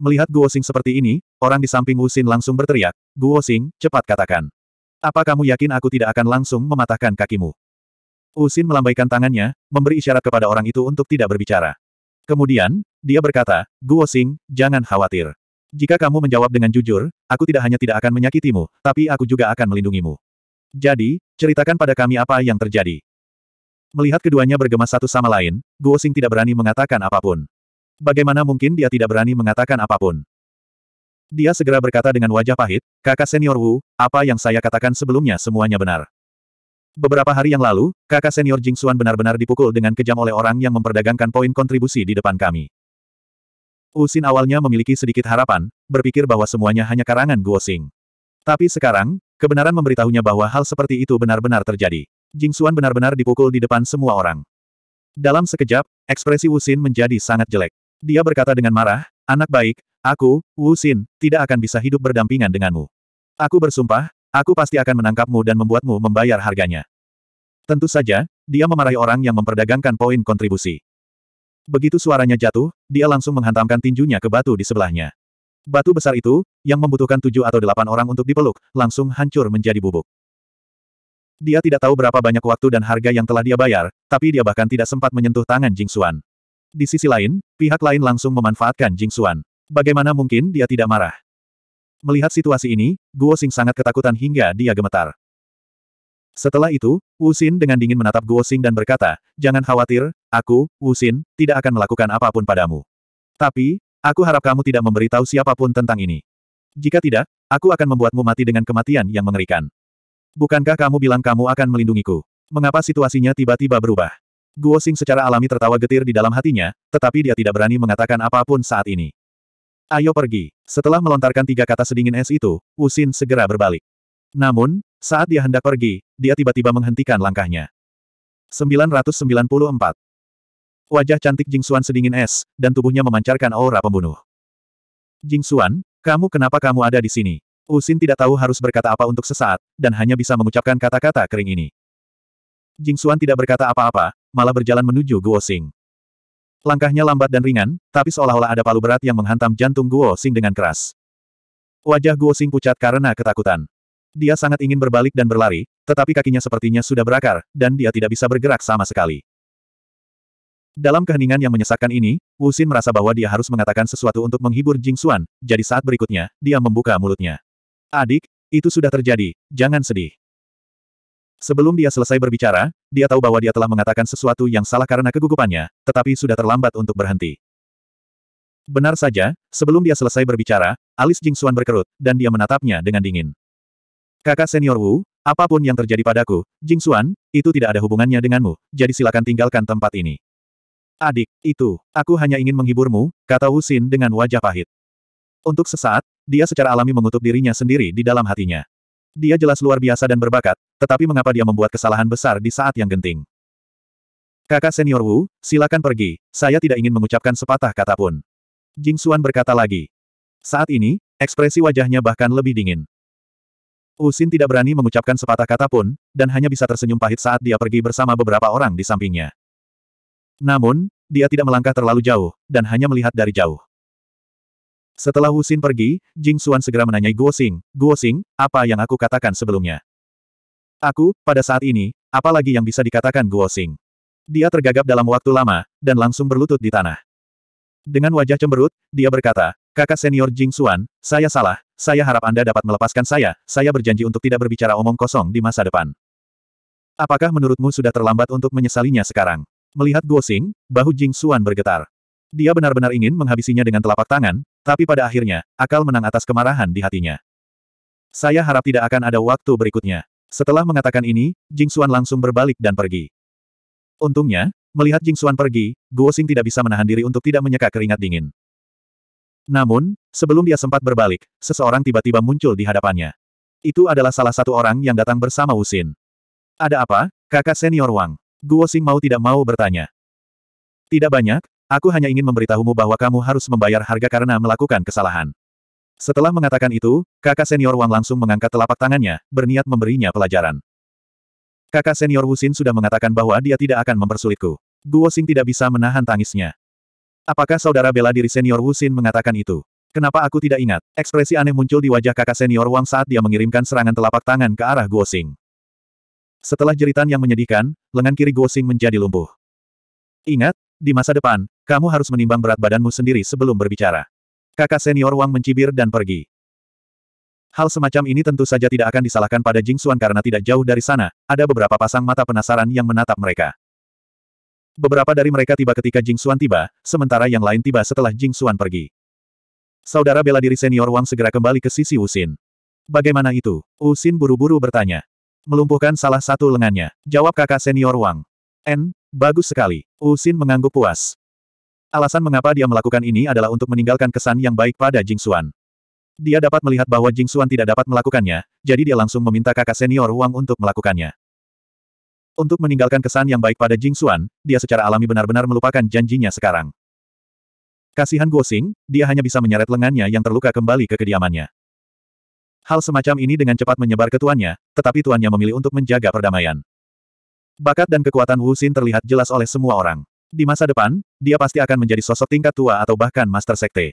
Melihat Guo Xing seperti ini, orang di samping Wusin langsung berteriak, Guo Xing, cepat katakan. Apa kamu yakin aku tidak akan langsung mematahkan kakimu? Wusin melambaikan tangannya, memberi isyarat kepada orang itu untuk tidak berbicara. Kemudian, dia berkata, Guo Xing, jangan khawatir. Jika kamu menjawab dengan jujur, aku tidak hanya tidak akan menyakitimu, tapi aku juga akan melindungimu. Jadi, ceritakan pada kami apa yang terjadi. Melihat keduanya bergema satu sama lain, Guo Xing tidak berani mengatakan apapun. Bagaimana mungkin dia tidak berani mengatakan apapun? Dia segera berkata dengan wajah pahit, kakak senior Wu, apa yang saya katakan sebelumnya semuanya benar. Beberapa hari yang lalu, kakak senior Jing Xuan benar-benar dipukul dengan kejam oleh orang yang memperdagangkan poin kontribusi di depan kami. Usin awalnya memiliki sedikit harapan, berpikir bahwa semuanya hanya karangan Guo Guosing. Tapi sekarang, kebenaran memberitahunya bahwa hal seperti itu benar-benar terjadi. Jing Xuan benar-benar dipukul di depan semua orang. Dalam sekejap, ekspresi Wusin menjadi sangat jelek. Dia berkata dengan marah, Anak baik, aku, Wusin, tidak akan bisa hidup berdampingan denganmu. Aku bersumpah, aku pasti akan menangkapmu dan membuatmu membayar harganya. Tentu saja, dia memarahi orang yang memperdagangkan poin kontribusi. Begitu suaranya jatuh, dia langsung menghantamkan tinjunya ke batu di sebelahnya. Batu besar itu, yang membutuhkan tujuh atau delapan orang untuk dipeluk, langsung hancur menjadi bubuk. Dia tidak tahu berapa banyak waktu dan harga yang telah dia bayar, tapi dia bahkan tidak sempat menyentuh tangan Jing Xuan. Di sisi lain, pihak lain langsung memanfaatkan Jing Xuan. Bagaimana mungkin dia tidak marah? Melihat situasi ini, Guo Xing sangat ketakutan hingga dia gemetar. Setelah itu, Wu Xin dengan dingin menatap Guo Xing dan berkata, jangan khawatir, Aku, Wusin, tidak akan melakukan apapun padamu. Tapi, aku harap kamu tidak memberitahu siapapun tentang ini. Jika tidak, aku akan membuatmu mati dengan kematian yang mengerikan. Bukankah kamu bilang kamu akan melindungiku? Mengapa situasinya tiba-tiba berubah? Guo Xing secara alami tertawa getir di dalam hatinya, tetapi dia tidak berani mengatakan apapun saat ini. Ayo pergi. Setelah melontarkan tiga kata sedingin es itu, Wusin segera berbalik. Namun, saat dia hendak pergi, dia tiba-tiba menghentikan langkahnya. 994. Wajah cantik Jing Xuan sedingin es, dan tubuhnya memancarkan aura pembunuh. Jing Xuan, kamu kenapa kamu ada di sini? Usin tidak tahu harus berkata apa untuk sesaat, dan hanya bisa mengucapkan kata-kata kering ini. Jing Xuan tidak berkata apa-apa, malah berjalan menuju Guo Xing. Langkahnya lambat dan ringan, tapi seolah-olah ada palu berat yang menghantam jantung Guo Xing dengan keras. Wajah Guo Xing pucat karena ketakutan. Dia sangat ingin berbalik dan berlari, tetapi kakinya sepertinya sudah berakar, dan dia tidak bisa bergerak sama sekali. Dalam keheningan yang menyesakkan ini, Wu Xin merasa bahwa dia harus mengatakan sesuatu untuk menghibur Jing Xuan, jadi saat berikutnya, dia membuka mulutnya. Adik, itu sudah terjadi, jangan sedih. Sebelum dia selesai berbicara, dia tahu bahwa dia telah mengatakan sesuatu yang salah karena kegugupannya, tetapi sudah terlambat untuk berhenti. Benar saja, sebelum dia selesai berbicara, alis Jing Xuan berkerut, dan dia menatapnya dengan dingin. Kakak senior Wu, apapun yang terjadi padaku, Jing Xuan, itu tidak ada hubungannya denganmu, jadi silakan tinggalkan tempat ini. Adik, itu, aku hanya ingin menghiburmu, kata Wu Xin dengan wajah pahit. Untuk sesaat, dia secara alami mengutuk dirinya sendiri di dalam hatinya. Dia jelas luar biasa dan berbakat, tetapi mengapa dia membuat kesalahan besar di saat yang genting? Kakak senior Wu, silakan pergi, saya tidak ingin mengucapkan sepatah kata pun. Jing Xuan berkata lagi. Saat ini, ekspresi wajahnya bahkan lebih dingin. Wu Xin tidak berani mengucapkan sepatah kata pun, dan hanya bisa tersenyum pahit saat dia pergi bersama beberapa orang di sampingnya. Namun, dia tidak melangkah terlalu jauh, dan hanya melihat dari jauh. Setelah Husin pergi, Jing Xuan segera menanyai Guo Xing, Guo Xing, apa yang aku katakan sebelumnya? Aku, pada saat ini, apalagi yang bisa dikatakan Guo Xing? Dia tergagap dalam waktu lama, dan langsung berlutut di tanah. Dengan wajah cemberut, dia berkata, kakak senior Jing Xuan, saya salah, saya harap Anda dapat melepaskan saya, saya berjanji untuk tidak berbicara omong kosong di masa depan. Apakah menurutmu sudah terlambat untuk menyesalinya sekarang? Melihat Guo Xing, bahu Jing Xuan bergetar. Dia benar-benar ingin menghabisinya dengan telapak tangan, tapi pada akhirnya, akal menang atas kemarahan di hatinya. Saya harap tidak akan ada waktu berikutnya. Setelah mengatakan ini, Jing Xuan langsung berbalik dan pergi. Untungnya, melihat Jing Xuan pergi, Guo Xing tidak bisa menahan diri untuk tidak menyeka keringat dingin. Namun, sebelum dia sempat berbalik, seseorang tiba-tiba muncul di hadapannya. Itu adalah salah satu orang yang datang bersama Usin. Ada apa, kakak senior Wang? Guo Xing mau tidak mau bertanya. Tidak banyak, aku hanya ingin memberitahumu bahwa kamu harus membayar harga karena melakukan kesalahan. Setelah mengatakan itu, kakak senior Wang langsung mengangkat telapak tangannya, berniat memberinya pelajaran. Kakak senior Wu Xin sudah mengatakan bahwa dia tidak akan mempersulitku. Guo Xing tidak bisa menahan tangisnya. Apakah saudara bela diri senior Wu Xin mengatakan itu? Kenapa aku tidak ingat? Ekspresi aneh muncul di wajah kakak senior Wang saat dia mengirimkan serangan telapak tangan ke arah Guo Xing. Setelah jeritan yang menyedihkan, lengan kiri Guosing menjadi lumpuh. Ingat, di masa depan, kamu harus menimbang berat badanmu sendiri sebelum berbicara. Kakak senior Wang mencibir dan pergi. Hal semacam ini tentu saja tidak akan disalahkan pada Jing Xuan karena tidak jauh dari sana, ada beberapa pasang mata penasaran yang menatap mereka. Beberapa dari mereka tiba ketika Jing Xuan tiba, sementara yang lain tiba setelah Jing Xuan pergi. Saudara bela diri senior Wang segera kembali ke sisi Usin. Bagaimana itu? Usin buru-buru bertanya. Melumpuhkan salah satu lengannya, jawab kakak senior Wang. N, bagus sekali. Usin mengangguk puas. Alasan mengapa dia melakukan ini adalah untuk meninggalkan kesan yang baik pada Jing Xuan. Dia dapat melihat bahwa Jing Xuan tidak dapat melakukannya, jadi dia langsung meminta kakak senior Wang untuk melakukannya. Untuk meninggalkan kesan yang baik pada Jing Xuan, dia secara alami benar-benar melupakan janjinya sekarang. Kasihan Guo Xing, dia hanya bisa menyeret lengannya yang terluka kembali ke kediamannya. Hal semacam ini dengan cepat menyebar ke tuannya, tetapi tuannya memilih untuk menjaga perdamaian. Bakat dan kekuatan Wu Xin terlihat jelas oleh semua orang. Di masa depan, dia pasti akan menjadi sosok tingkat tua atau bahkan master sekte.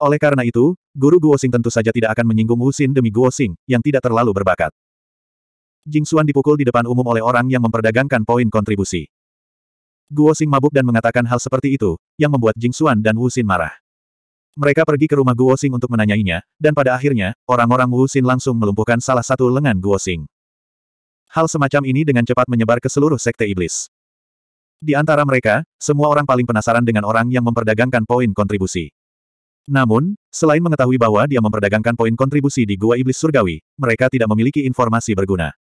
Oleh karena itu, guru Guo Xing tentu saja tidak akan menyinggung Wu Xin demi Guo Xing, yang tidak terlalu berbakat. Jing Xuan dipukul di depan umum oleh orang yang memperdagangkan poin kontribusi. Guo Xing mabuk dan mengatakan hal seperti itu, yang membuat Jing Xuan dan Wu Xin marah. Mereka pergi ke rumah Guo Xing untuk menanyainya, dan pada akhirnya, orang-orang Wu Xin langsung melumpuhkan salah satu lengan Guo Xing. Hal semacam ini dengan cepat menyebar ke seluruh sekte iblis. Di antara mereka, semua orang paling penasaran dengan orang yang memperdagangkan poin kontribusi. Namun, selain mengetahui bahwa dia memperdagangkan poin kontribusi di Gua Iblis Surgawi, mereka tidak memiliki informasi berguna.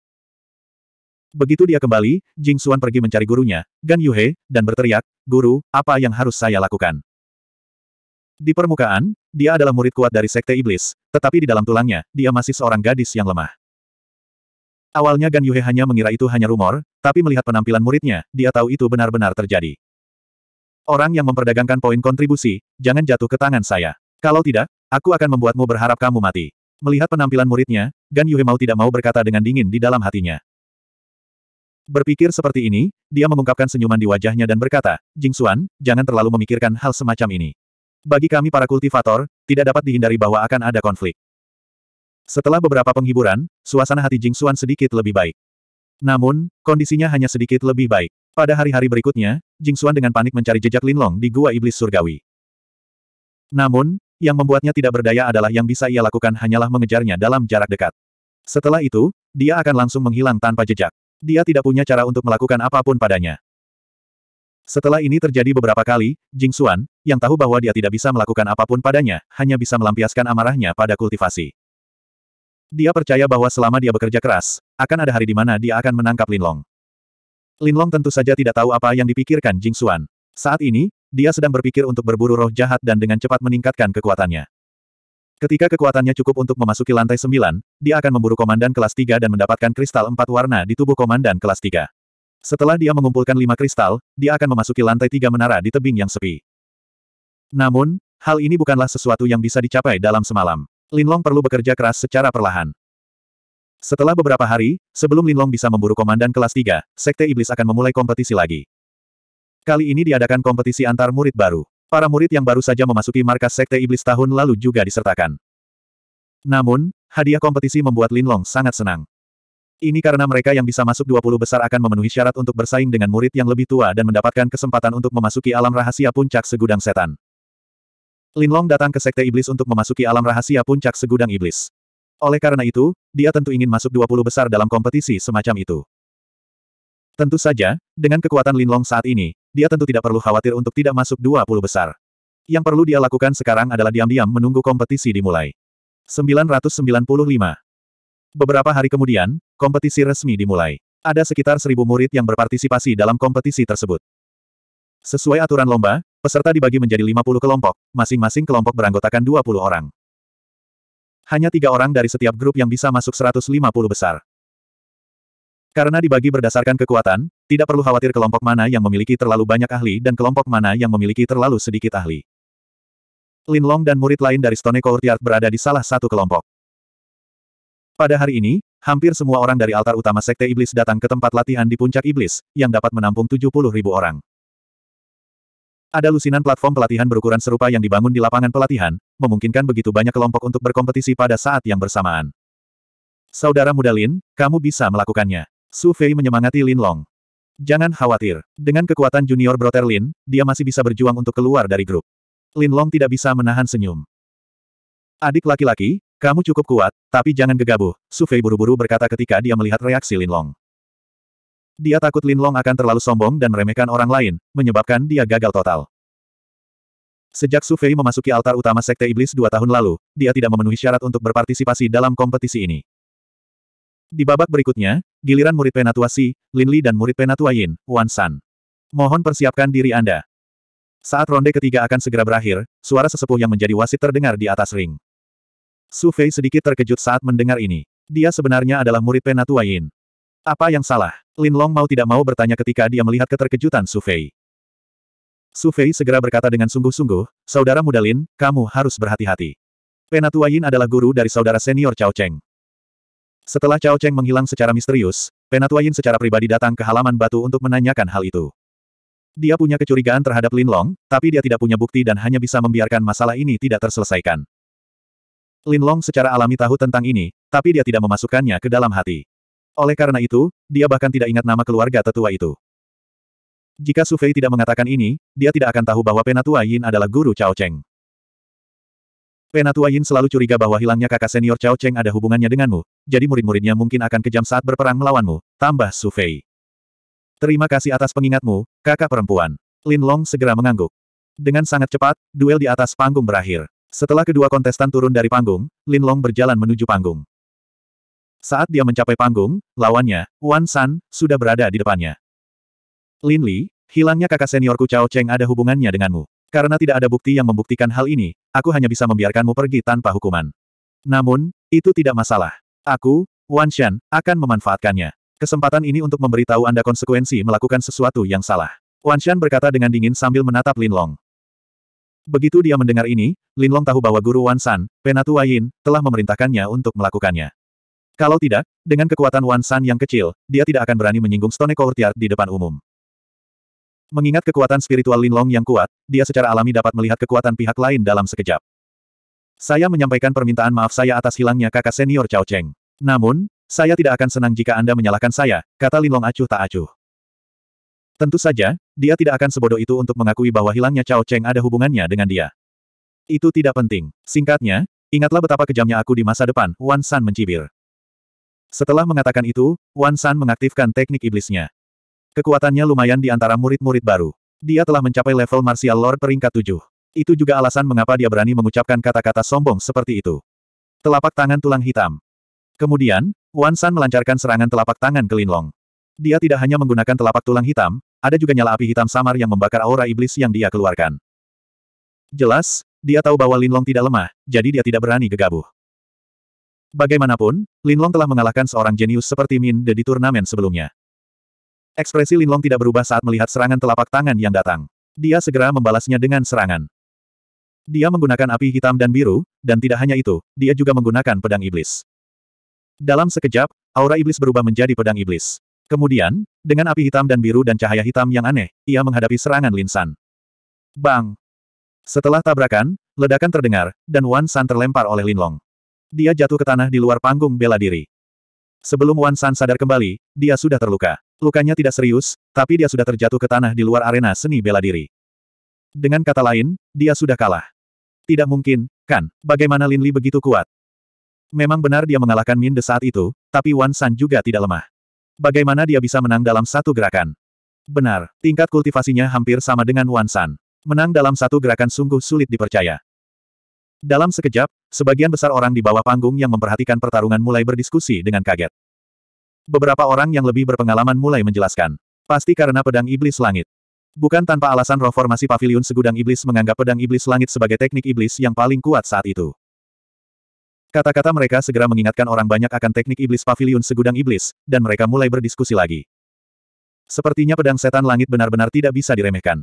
Begitu dia kembali, Jing Xuan pergi mencari gurunya, Gan Yuhe, dan berteriak, Guru, apa yang harus saya lakukan? Di permukaan, dia adalah murid kuat dari Sekte Iblis, tetapi di dalam tulangnya, dia masih seorang gadis yang lemah. Awalnya Gan Yuhe hanya mengira itu hanya rumor, tapi melihat penampilan muridnya, dia tahu itu benar-benar terjadi. Orang yang memperdagangkan poin kontribusi, jangan jatuh ke tangan saya. Kalau tidak, aku akan membuatmu berharap kamu mati. Melihat penampilan muridnya, Gan Yuhe mau tidak mau berkata dengan dingin di dalam hatinya. Berpikir seperti ini, dia mengungkapkan senyuman di wajahnya dan berkata, Jing Xuan, jangan terlalu memikirkan hal semacam ini. Bagi kami para kultivator, tidak dapat dihindari bahwa akan ada konflik. Setelah beberapa penghiburan, suasana hati Jing Xuan sedikit lebih baik. Namun, kondisinya hanya sedikit lebih baik. Pada hari-hari berikutnya, Jing Xuan dengan panik mencari jejak Linlong di Gua Iblis Surgawi. Namun, yang membuatnya tidak berdaya adalah yang bisa ia lakukan hanyalah mengejarnya dalam jarak dekat. Setelah itu, dia akan langsung menghilang tanpa jejak. Dia tidak punya cara untuk melakukan apapun padanya. Setelah ini terjadi beberapa kali, Jing Xuan, yang tahu bahwa dia tidak bisa melakukan apapun padanya, hanya bisa melampiaskan amarahnya pada kultivasi. Dia percaya bahwa selama dia bekerja keras, akan ada hari di mana dia akan menangkap Lin Long. Lin Long tentu saja tidak tahu apa yang dipikirkan Jing Xuan. Saat ini, dia sedang berpikir untuk berburu roh jahat dan dengan cepat meningkatkan kekuatannya. Ketika kekuatannya cukup untuk memasuki lantai sembilan, dia akan memburu komandan kelas tiga dan mendapatkan kristal empat warna di tubuh komandan kelas tiga. Setelah dia mengumpulkan lima kristal, dia akan memasuki lantai tiga menara di tebing yang sepi. Namun, hal ini bukanlah sesuatu yang bisa dicapai dalam semalam. Linlong perlu bekerja keras secara perlahan. Setelah beberapa hari, sebelum Linlong bisa memburu komandan kelas tiga, Sekte Iblis akan memulai kompetisi lagi. Kali ini diadakan kompetisi antar murid baru. Para murid yang baru saja memasuki markas Sekte Iblis tahun lalu juga disertakan. Namun, hadiah kompetisi membuat Linlong sangat senang. Ini karena mereka yang bisa masuk 20 besar akan memenuhi syarat untuk bersaing dengan murid yang lebih tua dan mendapatkan kesempatan untuk memasuki alam rahasia puncak segudang setan. Linlong datang ke Sekte Iblis untuk memasuki alam rahasia puncak segudang iblis. Oleh karena itu, dia tentu ingin masuk 20 besar dalam kompetisi semacam itu. Tentu saja, dengan kekuatan Linlong saat ini, dia tentu tidak perlu khawatir untuk tidak masuk 20 besar. Yang perlu dia lakukan sekarang adalah diam-diam menunggu kompetisi dimulai. 995 Beberapa hari kemudian, Kompetisi resmi dimulai. Ada sekitar seribu murid yang berpartisipasi dalam kompetisi tersebut. Sesuai aturan lomba, peserta dibagi menjadi 50 kelompok, masing-masing kelompok beranggotakan 20 orang. Hanya tiga orang dari setiap grup yang bisa masuk 150 besar. Karena dibagi berdasarkan kekuatan, tidak perlu khawatir kelompok mana yang memiliki terlalu banyak ahli dan kelompok mana yang memiliki terlalu sedikit ahli. Lin Long dan murid lain dari Stone Courtyard berada di salah satu kelompok. Pada hari ini, Hampir semua orang dari altar utama Sekte Iblis datang ke tempat latihan di Puncak Iblis, yang dapat menampung 70 ribu orang. Ada lusinan platform pelatihan berukuran serupa yang dibangun di lapangan pelatihan, memungkinkan begitu banyak kelompok untuk berkompetisi pada saat yang bersamaan. Saudara muda Lin, kamu bisa melakukannya. Su Fei menyemangati Lin Long. Jangan khawatir. Dengan kekuatan junior brother Lin, dia masih bisa berjuang untuk keluar dari grup. Lin Long tidak bisa menahan senyum. Adik laki-laki, kamu cukup kuat, tapi jangan gegabah, Sufei buru-buru berkata ketika dia melihat reaksi Lin Long. Dia takut Lin Long akan terlalu sombong dan meremehkan orang lain, menyebabkan dia gagal total. Sejak Sufei memasuki altar utama Sekte Iblis dua tahun lalu, dia tidak memenuhi syarat untuk berpartisipasi dalam kompetisi ini. Di babak berikutnya, giliran murid Penatua Si, Lin Li dan murid Penatua Yin, Wan San. Mohon persiapkan diri Anda. Saat ronde ketiga akan segera berakhir, suara sesepuh yang menjadi wasit terdengar di atas ring. Su Fei sedikit terkejut saat mendengar ini. Dia sebenarnya adalah murid Penatua Yin. Apa yang salah? Lin Long mau tidak mau bertanya ketika dia melihat keterkejutan Su Fei. Su Fei segera berkata dengan sungguh-sungguh, Saudara muda Lin, kamu harus berhati-hati. Penatua Yin adalah guru dari saudara senior Cao Cheng. Setelah Cao Cheng menghilang secara misterius, Penatua Yin secara pribadi datang ke halaman batu untuk menanyakan hal itu. Dia punya kecurigaan terhadap Lin Long, tapi dia tidak punya bukti dan hanya bisa membiarkan masalah ini tidak terselesaikan. Lin Long secara alami tahu tentang ini, tapi dia tidak memasukkannya ke dalam hati. Oleh karena itu, dia bahkan tidak ingat nama keluarga tetua itu. Jika Su Fei tidak mengatakan ini, dia tidak akan tahu bahwa Penatua Yin adalah guru Cao Cheng. Penatua Yin selalu curiga bahwa hilangnya kakak senior Cao Cheng ada hubungannya denganmu, jadi murid-muridnya mungkin akan kejam saat berperang melawanmu, tambah Su Fei. Terima kasih atas pengingatmu, kakak perempuan. Lin Long segera mengangguk. Dengan sangat cepat, duel di atas panggung berakhir. Setelah kedua kontestan turun dari panggung, Lin Long berjalan menuju panggung. Saat dia mencapai panggung, lawannya, Wan San, sudah berada di depannya. Lin Li, hilangnya kakak seniorku Chao Cheng ada hubungannya denganmu. Karena tidak ada bukti yang membuktikan hal ini, aku hanya bisa membiarkanmu pergi tanpa hukuman. Namun, itu tidak masalah. Aku, Wan Shan, akan memanfaatkannya. Kesempatan ini untuk memberitahu Anda konsekuensi melakukan sesuatu yang salah. Wan Shan berkata dengan dingin sambil menatap Lin Long. Begitu dia mendengar ini, Linlong tahu bahwa guru Wan San, Penatua Yin, telah memerintahkannya untuk melakukannya. Kalau tidak, dengan kekuatan Wan San yang kecil, dia tidak akan berani menyinggung Stone Courtyard di depan umum. Mengingat kekuatan spiritual Linlong yang kuat, dia secara alami dapat melihat kekuatan pihak lain dalam sekejap. Saya menyampaikan permintaan maaf saya atas hilangnya kakak senior Chao Cheng. Namun, saya tidak akan senang jika Anda menyalahkan saya, kata Linlong acuh tak acuh. Tentu saja, dia tidak akan sebodoh itu untuk mengakui bahwa hilangnya Cao Cheng ada hubungannya dengan dia. Itu tidak penting. Singkatnya, ingatlah betapa kejamnya aku di masa depan, Wan San mencibir. Setelah mengatakan itu, Wan San mengaktifkan teknik iblisnya. Kekuatannya lumayan di antara murid-murid baru. Dia telah mencapai level martial lord peringkat tujuh. Itu juga alasan mengapa dia berani mengucapkan kata-kata sombong seperti itu. Telapak tangan tulang hitam. Kemudian, Wan San melancarkan serangan telapak tangan ke Linlong. Dia tidak hanya menggunakan telapak tulang hitam, ada juga nyala api hitam samar yang membakar aura iblis yang dia keluarkan. Jelas, dia tahu bahwa Linlong tidak lemah, jadi dia tidak berani gegabah. Bagaimanapun, Linlong telah mengalahkan seorang jenius seperti Min De di turnamen sebelumnya. Ekspresi Linlong tidak berubah saat melihat serangan telapak tangan yang datang. Dia segera membalasnya dengan serangan. Dia menggunakan api hitam dan biru, dan tidak hanya itu, dia juga menggunakan pedang iblis. Dalam sekejap, aura iblis berubah menjadi pedang iblis. Kemudian, dengan api hitam dan biru dan cahaya hitam yang aneh, ia menghadapi serangan Linsan. Bang! Setelah tabrakan, ledakan terdengar, dan Wan San terlempar oleh Lin Long. Dia jatuh ke tanah di luar panggung bela diri. Sebelum Wan San sadar kembali, dia sudah terluka. Lukanya tidak serius, tapi dia sudah terjatuh ke tanah di luar arena seni bela diri. Dengan kata lain, dia sudah kalah. Tidak mungkin, kan, bagaimana Lin Li begitu kuat? Memang benar dia mengalahkan Min De saat itu, tapi Wan San juga tidak lemah. Bagaimana dia bisa menang dalam satu gerakan? Benar, tingkat kultivasinya hampir sama dengan Wan San. Menang dalam satu gerakan sungguh sulit dipercaya. Dalam sekejap, sebagian besar orang di bawah panggung yang memperhatikan pertarungan mulai berdiskusi dengan kaget. Beberapa orang yang lebih berpengalaman mulai menjelaskan. Pasti karena pedang iblis langit. Bukan tanpa alasan roh formasi pavilion segudang iblis menganggap pedang iblis langit sebagai teknik iblis yang paling kuat saat itu. Kata-kata mereka segera mengingatkan orang banyak akan teknik iblis pavilion segudang iblis, dan mereka mulai berdiskusi lagi. Sepertinya pedang setan langit benar-benar tidak bisa diremehkan.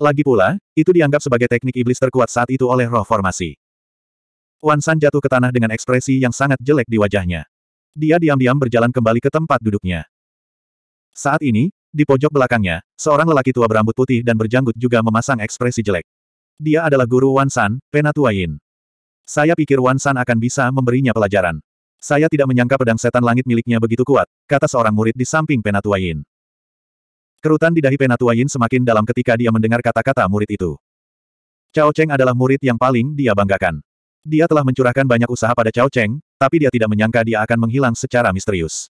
Lagi pula, itu dianggap sebagai teknik iblis terkuat saat itu oleh roh formasi. Wan San jatuh ke tanah dengan ekspresi yang sangat jelek di wajahnya. Dia diam-diam berjalan kembali ke tempat duduknya. Saat ini, di pojok belakangnya, seorang lelaki tua berambut putih dan berjanggut juga memasang ekspresi jelek. Dia adalah guru Wan San, Penatua Yin. Saya pikir Wan San akan bisa memberinya pelajaran. Saya tidak menyangka pedang setan langit miliknya begitu kuat, kata seorang murid di samping Penatua Yin. Kerutan di dahi Penatua Yin semakin dalam ketika dia mendengar kata-kata murid itu. Cao Cheng adalah murid yang paling dia banggakan. Dia telah mencurahkan banyak usaha pada Cao Cheng, tapi dia tidak menyangka dia akan menghilang secara misterius.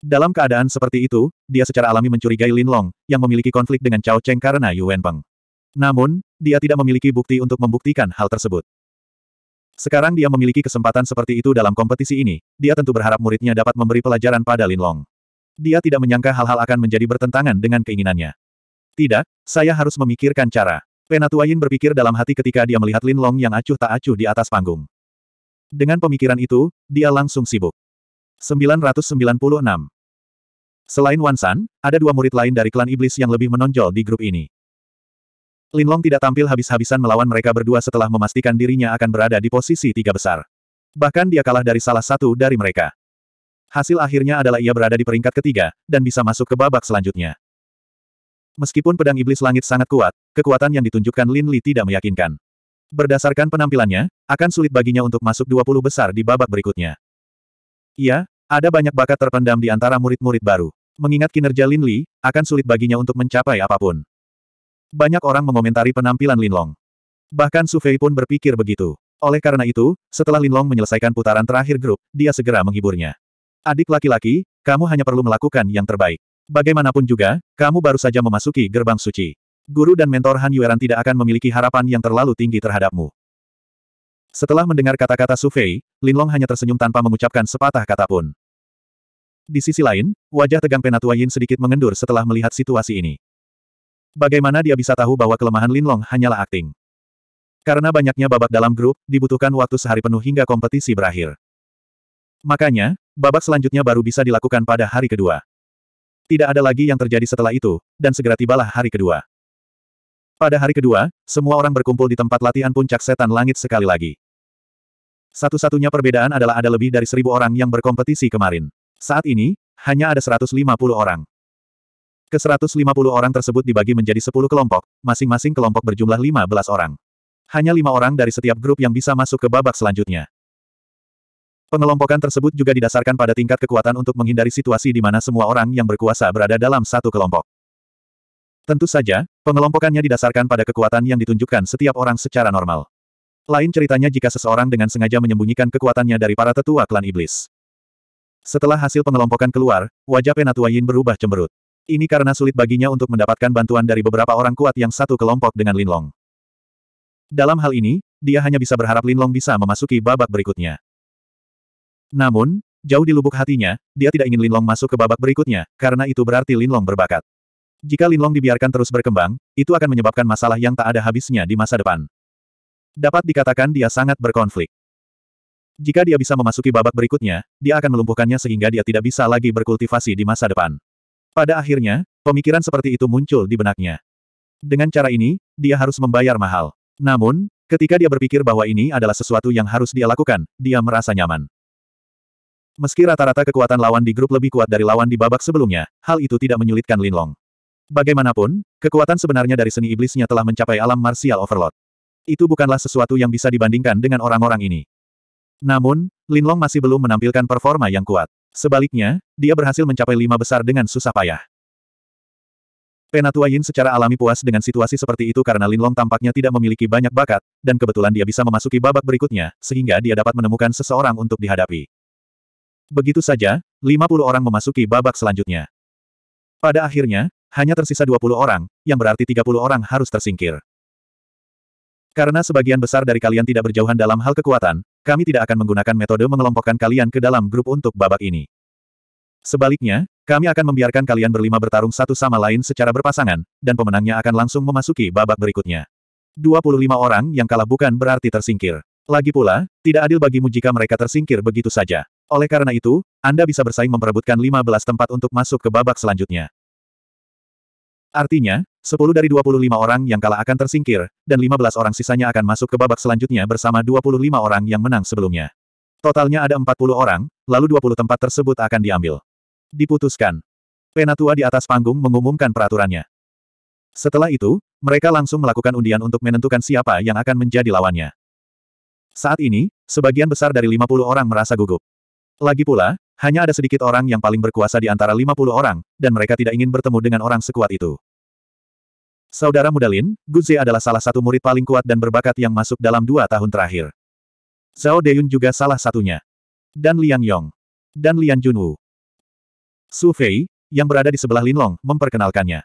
Dalam keadaan seperti itu, dia secara alami mencurigai Lin Long, yang memiliki konflik dengan Cao Cheng karena Yuan Peng. Namun, dia tidak memiliki bukti untuk membuktikan hal tersebut. Sekarang dia memiliki kesempatan seperti itu dalam kompetisi ini, dia tentu berharap muridnya dapat memberi pelajaran pada Lin Long. Dia tidak menyangka hal-hal akan menjadi bertentangan dengan keinginannya. Tidak, saya harus memikirkan cara. Penatua Yin berpikir dalam hati ketika dia melihat Lin Long yang acuh tak acuh di atas panggung. Dengan pemikiran itu, dia langsung sibuk. 996. Selain Wan San, ada dua murid lain dari klan iblis yang lebih menonjol di grup ini. Linlong tidak tampil habis-habisan melawan mereka berdua setelah memastikan dirinya akan berada di posisi tiga besar. Bahkan dia kalah dari salah satu dari mereka. Hasil akhirnya adalah ia berada di peringkat ketiga, dan bisa masuk ke babak selanjutnya. Meskipun pedang iblis langit sangat kuat, kekuatan yang ditunjukkan Lin Li tidak meyakinkan. Berdasarkan penampilannya, akan sulit baginya untuk masuk 20 besar di babak berikutnya. Iya, ada banyak bakat terpendam di antara murid-murid baru. Mengingat kinerja Lin Li, akan sulit baginya untuk mencapai apapun. Banyak orang mengomentari penampilan Linlong. Bahkan Su Fei pun berpikir begitu. Oleh karena itu, setelah Linlong menyelesaikan putaran terakhir grup, dia segera menghiburnya. Adik laki-laki, kamu hanya perlu melakukan yang terbaik. Bagaimanapun juga, kamu baru saja memasuki gerbang suci. Guru dan mentor Han Yueran tidak akan memiliki harapan yang terlalu tinggi terhadapmu. Setelah mendengar kata-kata Su Fei, Linlong hanya tersenyum tanpa mengucapkan sepatah kata pun. Di sisi lain, wajah tegang Penatua Yin sedikit mengendur setelah melihat situasi ini. Bagaimana dia bisa tahu bahwa kelemahan Lin Long hanyalah akting? Karena banyaknya babak dalam grup, dibutuhkan waktu sehari penuh hingga kompetisi berakhir. Makanya, babak selanjutnya baru bisa dilakukan pada hari kedua. Tidak ada lagi yang terjadi setelah itu, dan segera tibalah hari kedua. Pada hari kedua, semua orang berkumpul di tempat latihan puncak setan langit sekali lagi. Satu-satunya perbedaan adalah ada lebih dari seribu orang yang berkompetisi kemarin. Saat ini, hanya ada 150 orang. Ke-150 orang tersebut dibagi menjadi 10 kelompok, masing-masing kelompok berjumlah 15 orang. Hanya lima orang dari setiap grup yang bisa masuk ke babak selanjutnya. Pengelompokan tersebut juga didasarkan pada tingkat kekuatan untuk menghindari situasi di mana semua orang yang berkuasa berada dalam satu kelompok. Tentu saja, pengelompokannya didasarkan pada kekuatan yang ditunjukkan setiap orang secara normal. Lain ceritanya jika seseorang dengan sengaja menyembunyikan kekuatannya dari para tetua klan iblis. Setelah hasil pengelompokan keluar, wajah Penatua Yin berubah cemberut. Ini karena sulit baginya untuk mendapatkan bantuan dari beberapa orang kuat yang satu kelompok dengan Linlong. Dalam hal ini, dia hanya bisa berharap Linlong bisa memasuki babak berikutnya. Namun, jauh di lubuk hatinya, dia tidak ingin Linlong masuk ke babak berikutnya, karena itu berarti Linlong berbakat. Jika Linlong dibiarkan terus berkembang, itu akan menyebabkan masalah yang tak ada habisnya di masa depan. Dapat dikatakan dia sangat berkonflik. Jika dia bisa memasuki babak berikutnya, dia akan melumpuhkannya sehingga dia tidak bisa lagi berkultivasi di masa depan. Pada akhirnya, pemikiran seperti itu muncul di benaknya. Dengan cara ini, dia harus membayar mahal. Namun, ketika dia berpikir bahwa ini adalah sesuatu yang harus dia lakukan, dia merasa nyaman. Meski rata-rata kekuatan lawan di grup lebih kuat dari lawan di babak sebelumnya, hal itu tidak menyulitkan Linlong. Bagaimanapun, kekuatan sebenarnya dari seni iblisnya telah mencapai alam martial overload. Itu bukanlah sesuatu yang bisa dibandingkan dengan orang-orang ini. Namun, Linlong masih belum menampilkan performa yang kuat. Sebaliknya, dia berhasil mencapai lima besar dengan susah payah. Penatua Yin secara alami puas dengan situasi seperti itu karena Linlong tampaknya tidak memiliki banyak bakat, dan kebetulan dia bisa memasuki babak berikutnya, sehingga dia dapat menemukan seseorang untuk dihadapi. Begitu saja, 50 orang memasuki babak selanjutnya. Pada akhirnya, hanya tersisa 20 orang, yang berarti 30 orang harus tersingkir. Karena sebagian besar dari kalian tidak berjauhan dalam hal kekuatan, kami tidak akan menggunakan metode mengelompokkan kalian ke dalam grup untuk babak ini. Sebaliknya, kami akan membiarkan kalian berlima bertarung satu sama lain secara berpasangan, dan pemenangnya akan langsung memasuki babak berikutnya. 25 orang yang kalah bukan berarti tersingkir. Lagi pula, tidak adil bagimu jika mereka tersingkir begitu saja. Oleh karena itu, Anda bisa bersaing memperebutkan 15 tempat untuk masuk ke babak selanjutnya. Artinya, 10 dari 25 orang yang kalah akan tersingkir, dan 15 orang sisanya akan masuk ke babak selanjutnya bersama 25 orang yang menang sebelumnya. Totalnya ada 40 orang, lalu 20 tempat tersebut akan diambil. Diputuskan. Penatua di atas panggung mengumumkan peraturannya. Setelah itu, mereka langsung melakukan undian untuk menentukan siapa yang akan menjadi lawannya. Saat ini, sebagian besar dari 50 orang merasa gugup. Lagi pula, hanya ada sedikit orang yang paling berkuasa di antara 50 orang, dan mereka tidak ingin bertemu dengan orang sekuat itu. Saudara muda Lin, Guze adalah salah satu murid paling kuat dan berbakat yang masuk dalam dua tahun terakhir. Zhao Deyun juga salah satunya. Dan Liang Yong. Dan Lian Junwu. Su Fei, yang berada di sebelah Lin Long memperkenalkannya.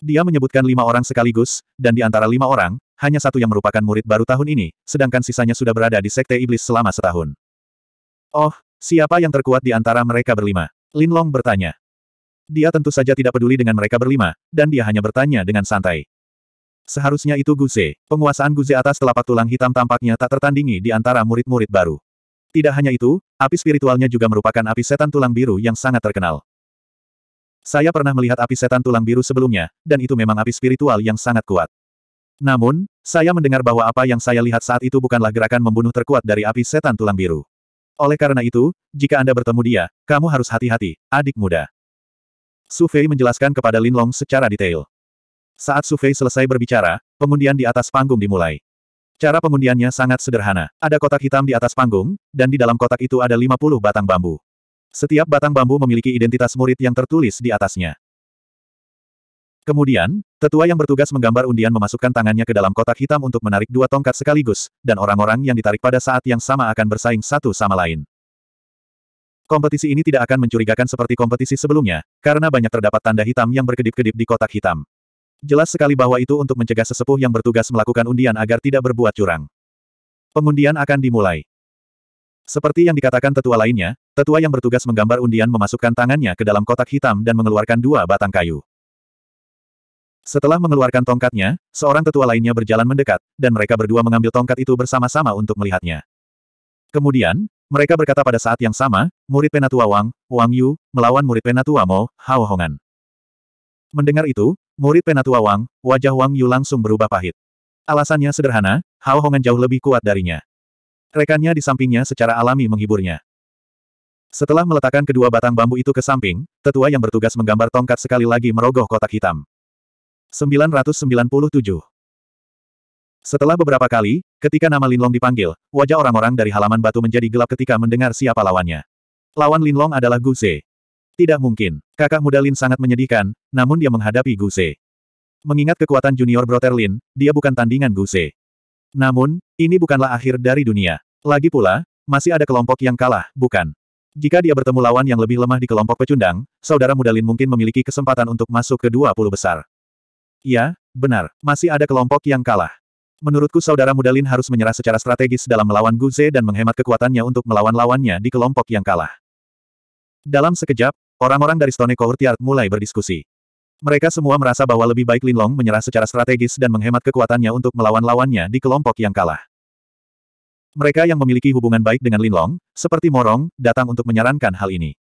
Dia menyebutkan lima orang sekaligus, dan di antara lima orang, hanya satu yang merupakan murid baru tahun ini, sedangkan sisanya sudah berada di Sekte Iblis selama setahun. Oh, siapa yang terkuat di antara mereka berlima? Lin Long bertanya. Dia tentu saja tidak peduli dengan mereka berlima, dan dia hanya bertanya dengan santai. Seharusnya itu Guze. Penguasaan Guze atas telapak tulang hitam tampaknya tak tertandingi di antara murid-murid baru. Tidak hanya itu, api spiritualnya juga merupakan api setan tulang biru yang sangat terkenal. Saya pernah melihat api setan tulang biru sebelumnya, dan itu memang api spiritual yang sangat kuat. Namun, saya mendengar bahwa apa yang saya lihat saat itu bukanlah gerakan membunuh terkuat dari api setan tulang biru. Oleh karena itu, jika Anda bertemu dia, kamu harus hati-hati, adik muda. Su Fei menjelaskan kepada Lin Long secara detail. Saat Su Fei selesai berbicara, pengundian di atas panggung dimulai. Cara pengundiannya sangat sederhana. Ada kotak hitam di atas panggung, dan di dalam kotak itu ada 50 batang bambu. Setiap batang bambu memiliki identitas murid yang tertulis di atasnya. Kemudian, tetua yang bertugas menggambar undian memasukkan tangannya ke dalam kotak hitam untuk menarik dua tongkat sekaligus, dan orang-orang yang ditarik pada saat yang sama akan bersaing satu sama lain. Kompetisi ini tidak akan mencurigakan seperti kompetisi sebelumnya, karena banyak terdapat tanda hitam yang berkedip-kedip di kotak hitam. Jelas sekali bahwa itu untuk mencegah sesepuh yang bertugas melakukan undian agar tidak berbuat curang. Pengundian akan dimulai. Seperti yang dikatakan tetua lainnya, tetua yang bertugas menggambar undian memasukkan tangannya ke dalam kotak hitam dan mengeluarkan dua batang kayu. Setelah mengeluarkan tongkatnya, seorang tetua lainnya berjalan mendekat, dan mereka berdua mengambil tongkat itu bersama-sama untuk melihatnya. Kemudian, mereka berkata pada saat yang sama, murid Penatua Wang, Wang Yu, melawan murid Penatua Mo, Hao Hongan. Mendengar itu, murid Penatua Wang, wajah Wang Yu langsung berubah pahit. Alasannya sederhana, Hao Hongan jauh lebih kuat darinya. Rekannya di sampingnya secara alami menghiburnya. Setelah meletakkan kedua batang bambu itu ke samping, tetua yang bertugas menggambar tongkat sekali lagi merogoh kotak hitam. 997 setelah beberapa kali, ketika nama Linlong dipanggil, wajah orang-orang dari halaman batu menjadi gelap ketika mendengar siapa lawannya. Lawan Linlong adalah Gu Ze. Tidak mungkin. Kakak muda Lin sangat menyedihkan, namun dia menghadapi Gu Ze. Mengingat kekuatan junior brother Lin, dia bukan tandingan Gu Ze. Namun, ini bukanlah akhir dari dunia. Lagi pula, masih ada kelompok yang kalah, bukan? Jika dia bertemu lawan yang lebih lemah di kelompok pecundang, saudara muda Lin mungkin memiliki kesempatan untuk masuk ke 20 besar. Ya, benar, masih ada kelompok yang kalah. Menurutku saudara muda Lin harus menyerah secara strategis dalam melawan Guze dan menghemat kekuatannya untuk melawan lawannya di kelompok yang kalah. Dalam sekejap, orang-orang dari Stone Courtyard mulai berdiskusi. Mereka semua merasa bahwa lebih baik Lin Long menyerah secara strategis dan menghemat kekuatannya untuk melawan lawannya di kelompok yang kalah. Mereka yang memiliki hubungan baik dengan Lin Long, seperti Morong, datang untuk menyarankan hal ini.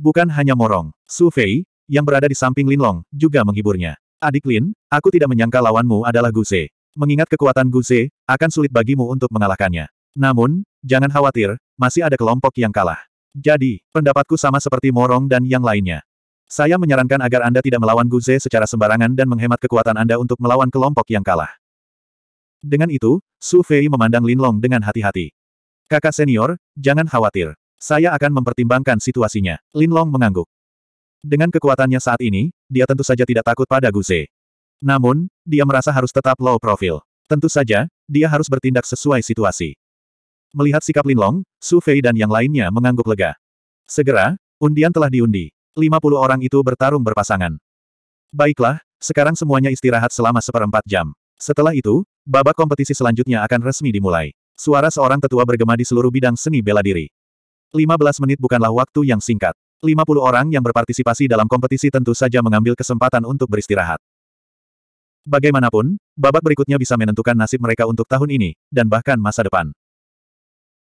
Bukan hanya Morong, Su Fei, yang berada di samping Lin Long juga menghiburnya. Adik Lin, aku tidak menyangka lawanmu adalah Guze. Mengingat kekuatan Guze, akan sulit bagimu untuk mengalahkannya. Namun, jangan khawatir, masih ada kelompok yang kalah. Jadi, pendapatku sama seperti Morong dan yang lainnya. Saya menyarankan agar Anda tidak melawan Guze secara sembarangan dan menghemat kekuatan Anda untuk melawan kelompok yang kalah. Dengan itu, Su Fei memandang Lin Long dengan hati-hati. Kakak senior, jangan khawatir. Saya akan mempertimbangkan situasinya. Lin Long mengangguk. Dengan kekuatannya saat ini, dia tentu saja tidak takut pada Guze. Namun, dia merasa harus tetap low profile. Tentu saja, dia harus bertindak sesuai situasi. Melihat sikap Linlong, Su Fei dan yang lainnya mengangguk lega. Segera, undian telah diundi. 50 orang itu bertarung berpasangan. Baiklah, sekarang semuanya istirahat selama seperempat jam. Setelah itu, babak kompetisi selanjutnya akan resmi dimulai. Suara seorang tetua bergema di seluruh bidang seni bela diri. 15 menit bukanlah waktu yang singkat. 50 orang yang berpartisipasi dalam kompetisi tentu saja mengambil kesempatan untuk beristirahat. Bagaimanapun, babak berikutnya bisa menentukan nasib mereka untuk tahun ini, dan bahkan masa depan.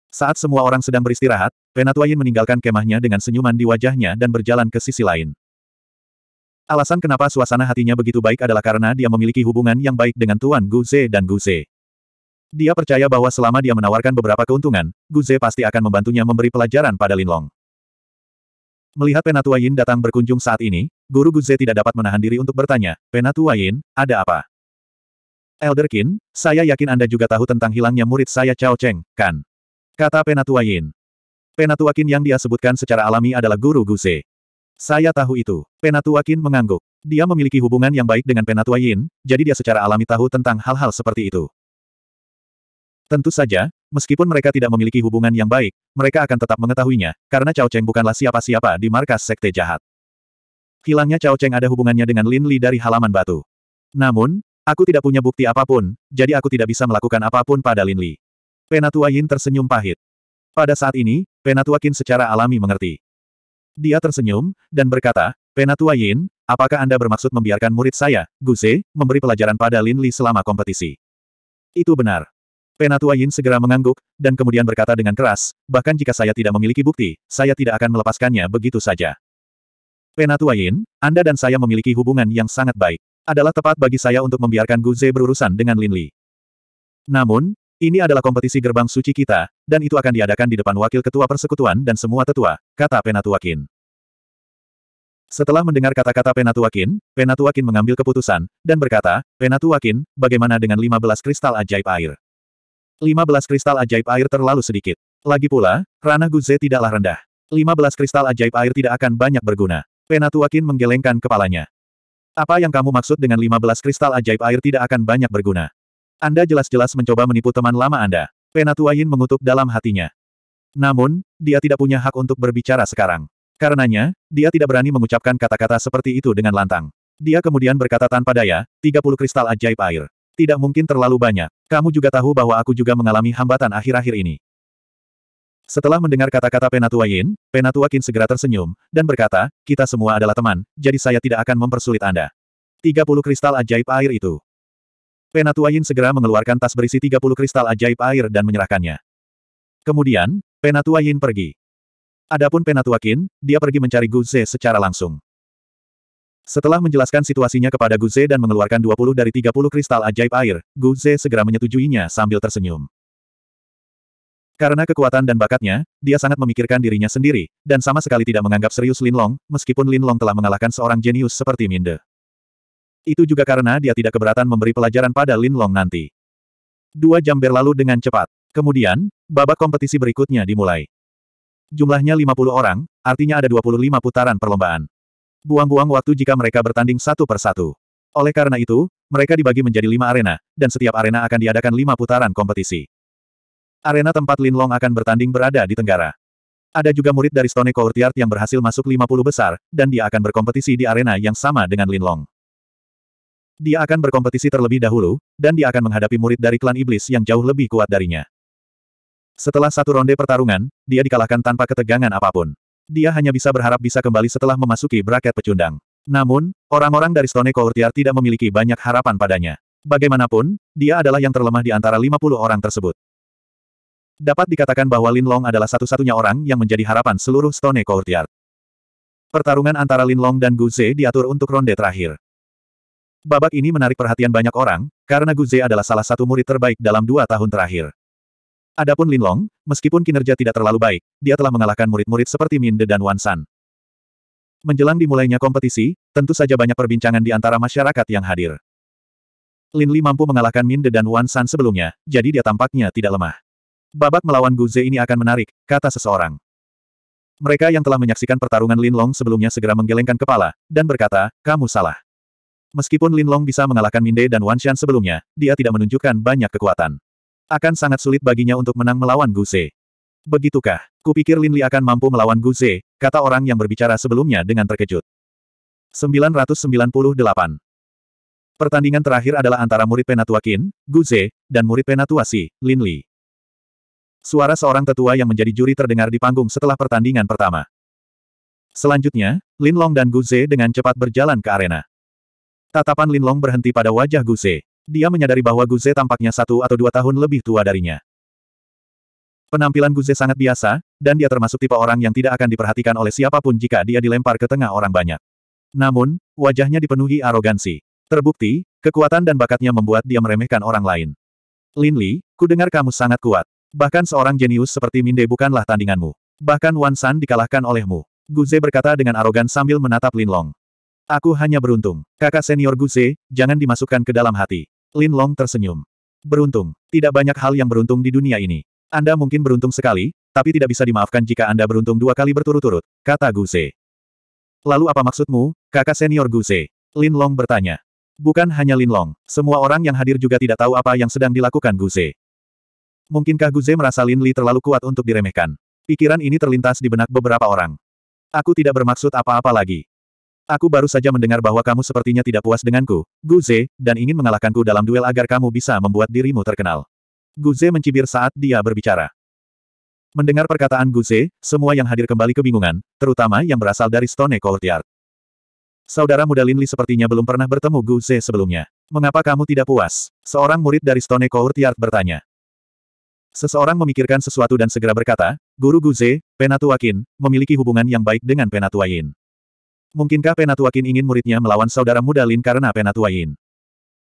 Saat semua orang sedang beristirahat, Penatuayin meninggalkan kemahnya dengan senyuman di wajahnya dan berjalan ke sisi lain. Alasan kenapa suasana hatinya begitu baik adalah karena dia memiliki hubungan yang baik dengan Tuan Guze dan Guze. Dia percaya bahwa selama dia menawarkan beberapa keuntungan, Guze pasti akan membantunya memberi pelajaran pada Linlong. Melihat Penatua Yin datang berkunjung saat ini, Guru Guze tidak dapat menahan diri untuk bertanya, Penatua Yin, ada apa? Elderkin, saya yakin Anda juga tahu tentang hilangnya murid saya Cao Cheng, kan? Kata Penatua Yin. Penatua Qin yang dia sebutkan secara alami adalah Guru Guze. Saya tahu itu. Penatua Qin mengangguk. Dia memiliki hubungan yang baik dengan Penatua Yin, jadi dia secara alami tahu tentang hal-hal seperti itu. Tentu saja, Meskipun mereka tidak memiliki hubungan yang baik, mereka akan tetap mengetahuinya, karena Cao Cheng bukanlah siapa-siapa di markas sekte jahat. Hilangnya Cao Cheng ada hubungannya dengan Lin Li dari halaman batu. Namun, aku tidak punya bukti apapun, jadi aku tidak bisa melakukan apapun pada Lin Li. Penatua Yin tersenyum pahit. Pada saat ini, Penatua Qin secara alami mengerti. Dia tersenyum, dan berkata, Penatua Yin, apakah Anda bermaksud membiarkan murid saya, Guze, memberi pelajaran pada Lin Li selama kompetisi? Itu benar. Penatua Yin segera mengangguk, dan kemudian berkata dengan keras, bahkan jika saya tidak memiliki bukti, saya tidak akan melepaskannya begitu saja. Penatua Yin, Anda dan saya memiliki hubungan yang sangat baik. Adalah tepat bagi saya untuk membiarkan Guze berurusan dengan Lin Li. Namun, ini adalah kompetisi gerbang suci kita, dan itu akan diadakan di depan wakil ketua persekutuan dan semua tetua, kata Penatua Qin. Setelah mendengar kata-kata Penatua Qin, Penatua Qin mengambil keputusan, dan berkata, Penatua Qin, bagaimana dengan 15 kristal ajaib air? 15 kristal ajaib air terlalu sedikit. Lagi pula, ranah Guze tidaklah rendah. 15 kristal ajaib air tidak akan banyak berguna. Penatuakin menggelengkan kepalanya. Apa yang kamu maksud dengan 15 kristal ajaib air tidak akan banyak berguna? Anda jelas-jelas mencoba menipu teman lama Anda. Penatuain mengutuk dalam hatinya. Namun, dia tidak punya hak untuk berbicara sekarang. Karenanya, dia tidak berani mengucapkan kata-kata seperti itu dengan lantang. Dia kemudian berkata tanpa daya, 30 kristal ajaib air. Tidak mungkin terlalu banyak. Kamu juga tahu bahwa aku juga mengalami hambatan akhir-akhir ini. Setelah mendengar kata-kata Penatua Yin, Penatua Qin segera tersenyum, dan berkata, kita semua adalah teman, jadi saya tidak akan mempersulit Anda. 30 kristal ajaib air itu. Penatua Yin segera mengeluarkan tas berisi 30 kristal ajaib air dan menyerahkannya. Kemudian, Penatua Yin pergi. Adapun Penatua Qin, dia pergi mencari Guze secara langsung. Setelah menjelaskan situasinya kepada Guze dan mengeluarkan 20 dari 30 kristal ajaib air, Guze segera menyetujuinya sambil tersenyum. Karena kekuatan dan bakatnya, dia sangat memikirkan dirinya sendiri, dan sama sekali tidak menganggap serius Lin Long, meskipun Lin Long telah mengalahkan seorang jenius seperti Minde. Itu juga karena dia tidak keberatan memberi pelajaran pada Lin Long nanti. Dua jam berlalu dengan cepat. Kemudian, babak kompetisi berikutnya dimulai. Jumlahnya 50 orang, artinya ada 25 putaran perlombaan buang-buang waktu jika mereka bertanding satu persatu. Oleh karena itu, mereka dibagi menjadi lima arena, dan setiap arena akan diadakan lima putaran kompetisi. Arena tempat Lin Long akan bertanding berada di Tenggara. Ada juga murid dari Stone Courtyard yang berhasil masuk 50 besar, dan dia akan berkompetisi di arena yang sama dengan Lin Long. Dia akan berkompetisi terlebih dahulu, dan dia akan menghadapi murid dari klan iblis yang jauh lebih kuat darinya. Setelah satu ronde pertarungan, dia dikalahkan tanpa ketegangan apapun. Dia hanya bisa berharap bisa kembali setelah memasuki braket pecundang. Namun, orang-orang dari Stone Courtier tidak memiliki banyak harapan padanya. Bagaimanapun, dia adalah yang terlemah di antara 50 orang tersebut. Dapat dikatakan bahwa Lin Long adalah satu-satunya orang yang menjadi harapan seluruh Stone Courtyard. Pertarungan antara Lin Long dan Gu Ze diatur untuk ronde terakhir. Babak ini menarik perhatian banyak orang, karena Gu Ze adalah salah satu murid terbaik dalam dua tahun terakhir. Adapun Lin Long, meskipun kinerja tidak terlalu baik, dia telah mengalahkan murid-murid seperti Minde dan Wan San. Menjelang dimulainya kompetisi, tentu saja banyak perbincangan di antara masyarakat yang hadir. Lin Li mampu mengalahkan Minde dan Wan San sebelumnya, jadi dia tampaknya tidak lemah. Babak melawan Gu Ze ini akan menarik, kata seseorang. Mereka yang telah menyaksikan pertarungan Lin Long sebelumnya segera menggelengkan kepala, dan berkata, kamu salah. Meskipun Lin Long bisa mengalahkan Minde dan Wan Shan sebelumnya, dia tidak menunjukkan banyak kekuatan. Akan sangat sulit baginya untuk menang melawan Guze. Begitukah? Kupikir Lin Li akan mampu melawan Guze, kata orang yang berbicara sebelumnya dengan terkejut. 998. Pertandingan terakhir adalah antara murid Penatua Qin, Guze, dan murid Penatua Si, Lin Li. Suara seorang tetua yang menjadi juri terdengar di panggung setelah pertandingan pertama. Selanjutnya, Lin Long dan Guze dengan cepat berjalan ke arena. Tatapan Lin Long berhenti pada wajah Guze. Dia menyadari bahwa Guze tampaknya satu atau dua tahun lebih tua darinya. Penampilan Guze sangat biasa, dan dia termasuk tipe orang yang tidak akan diperhatikan oleh siapapun jika dia dilempar ke tengah orang banyak. Namun, wajahnya dipenuhi arogansi. Terbukti, kekuatan dan bakatnya membuat dia meremehkan orang lain. Lin Li, ku dengar kamu sangat kuat. Bahkan seorang jenius seperti Minde bukanlah tandinganmu. Bahkan Wan San dikalahkan olehmu. Guze berkata dengan arogan sambil menatap Lin Long. Aku hanya beruntung. Kakak senior Guze, jangan dimasukkan ke dalam hati. Lin Long tersenyum. Beruntung. Tidak banyak hal yang beruntung di dunia ini. Anda mungkin beruntung sekali, tapi tidak bisa dimaafkan jika Anda beruntung dua kali berturut-turut, kata Gu Se. Lalu apa maksudmu, kakak senior Gu Se? Lin Long bertanya. Bukan hanya Lin Long, semua orang yang hadir juga tidak tahu apa yang sedang dilakukan Gu Guze. Mungkinkah Gu Guze merasa Lin Li terlalu kuat untuk diremehkan? Pikiran ini terlintas di benak beberapa orang. Aku tidak bermaksud apa-apa lagi. Aku baru saja mendengar bahwa kamu sepertinya tidak puas denganku, Guze, dan ingin mengalahkanku dalam duel agar kamu bisa membuat dirimu terkenal. Guze mencibir saat dia berbicara. Mendengar perkataan Guze, semua yang hadir kembali kebingungan, terutama yang berasal dari Stone Courtyard. Saudara muda Lin Li sepertinya belum pernah bertemu Guze sebelumnya. Mengapa kamu tidak puas? Seorang murid dari Stone Courtyard bertanya. Seseorang memikirkan sesuatu dan segera berkata, Guru Guze, Penatuakin, memiliki hubungan yang baik dengan Penatua Mungkinkah Penatua Qin ingin muridnya melawan saudara muda Lin karena Yin?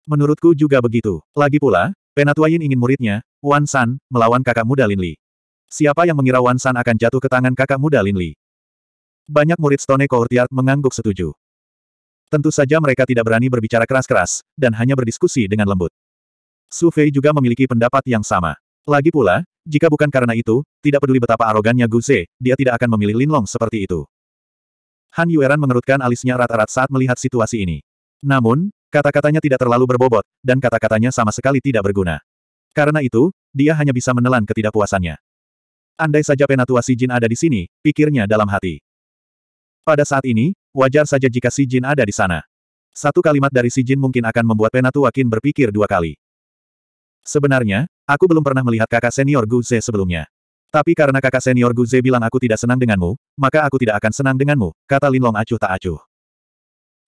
Menurutku juga begitu. Lagi pula, Penatua Yin ingin muridnya, Wan San, melawan kakak muda Lin Li. Siapa yang mengira Wan San akan jatuh ke tangan kakak muda Lin Li? Banyak murid Stone Courtyard mengangguk setuju. Tentu saja mereka tidak berani berbicara keras-keras, dan hanya berdiskusi dengan lembut. Su Fei juga memiliki pendapat yang sama. Lagi pula, jika bukan karena itu, tidak peduli betapa arogannya Gu Ze, dia tidak akan memilih Lin Long seperti itu. Han Yueran mengerutkan alisnya rata-rata saat melihat situasi ini. Namun, kata-katanya tidak terlalu berbobot, dan kata-katanya sama sekali tidak berguna. Karena itu, dia hanya bisa menelan ketidakpuasannya. Andai saja penatua Si Jin ada di sini, pikirnya dalam hati. Pada saat ini, wajar saja jika Si Jin ada di sana. Satu kalimat dari Si Jin mungkin akan membuat penatua Qin berpikir dua kali. Sebenarnya, aku belum pernah melihat kakak senior Gu Ze sebelumnya. Tapi karena kakak senior Gu Ze bilang aku tidak senang denganmu, maka aku tidak akan senang denganmu, kata Linlong acuh tak acuh.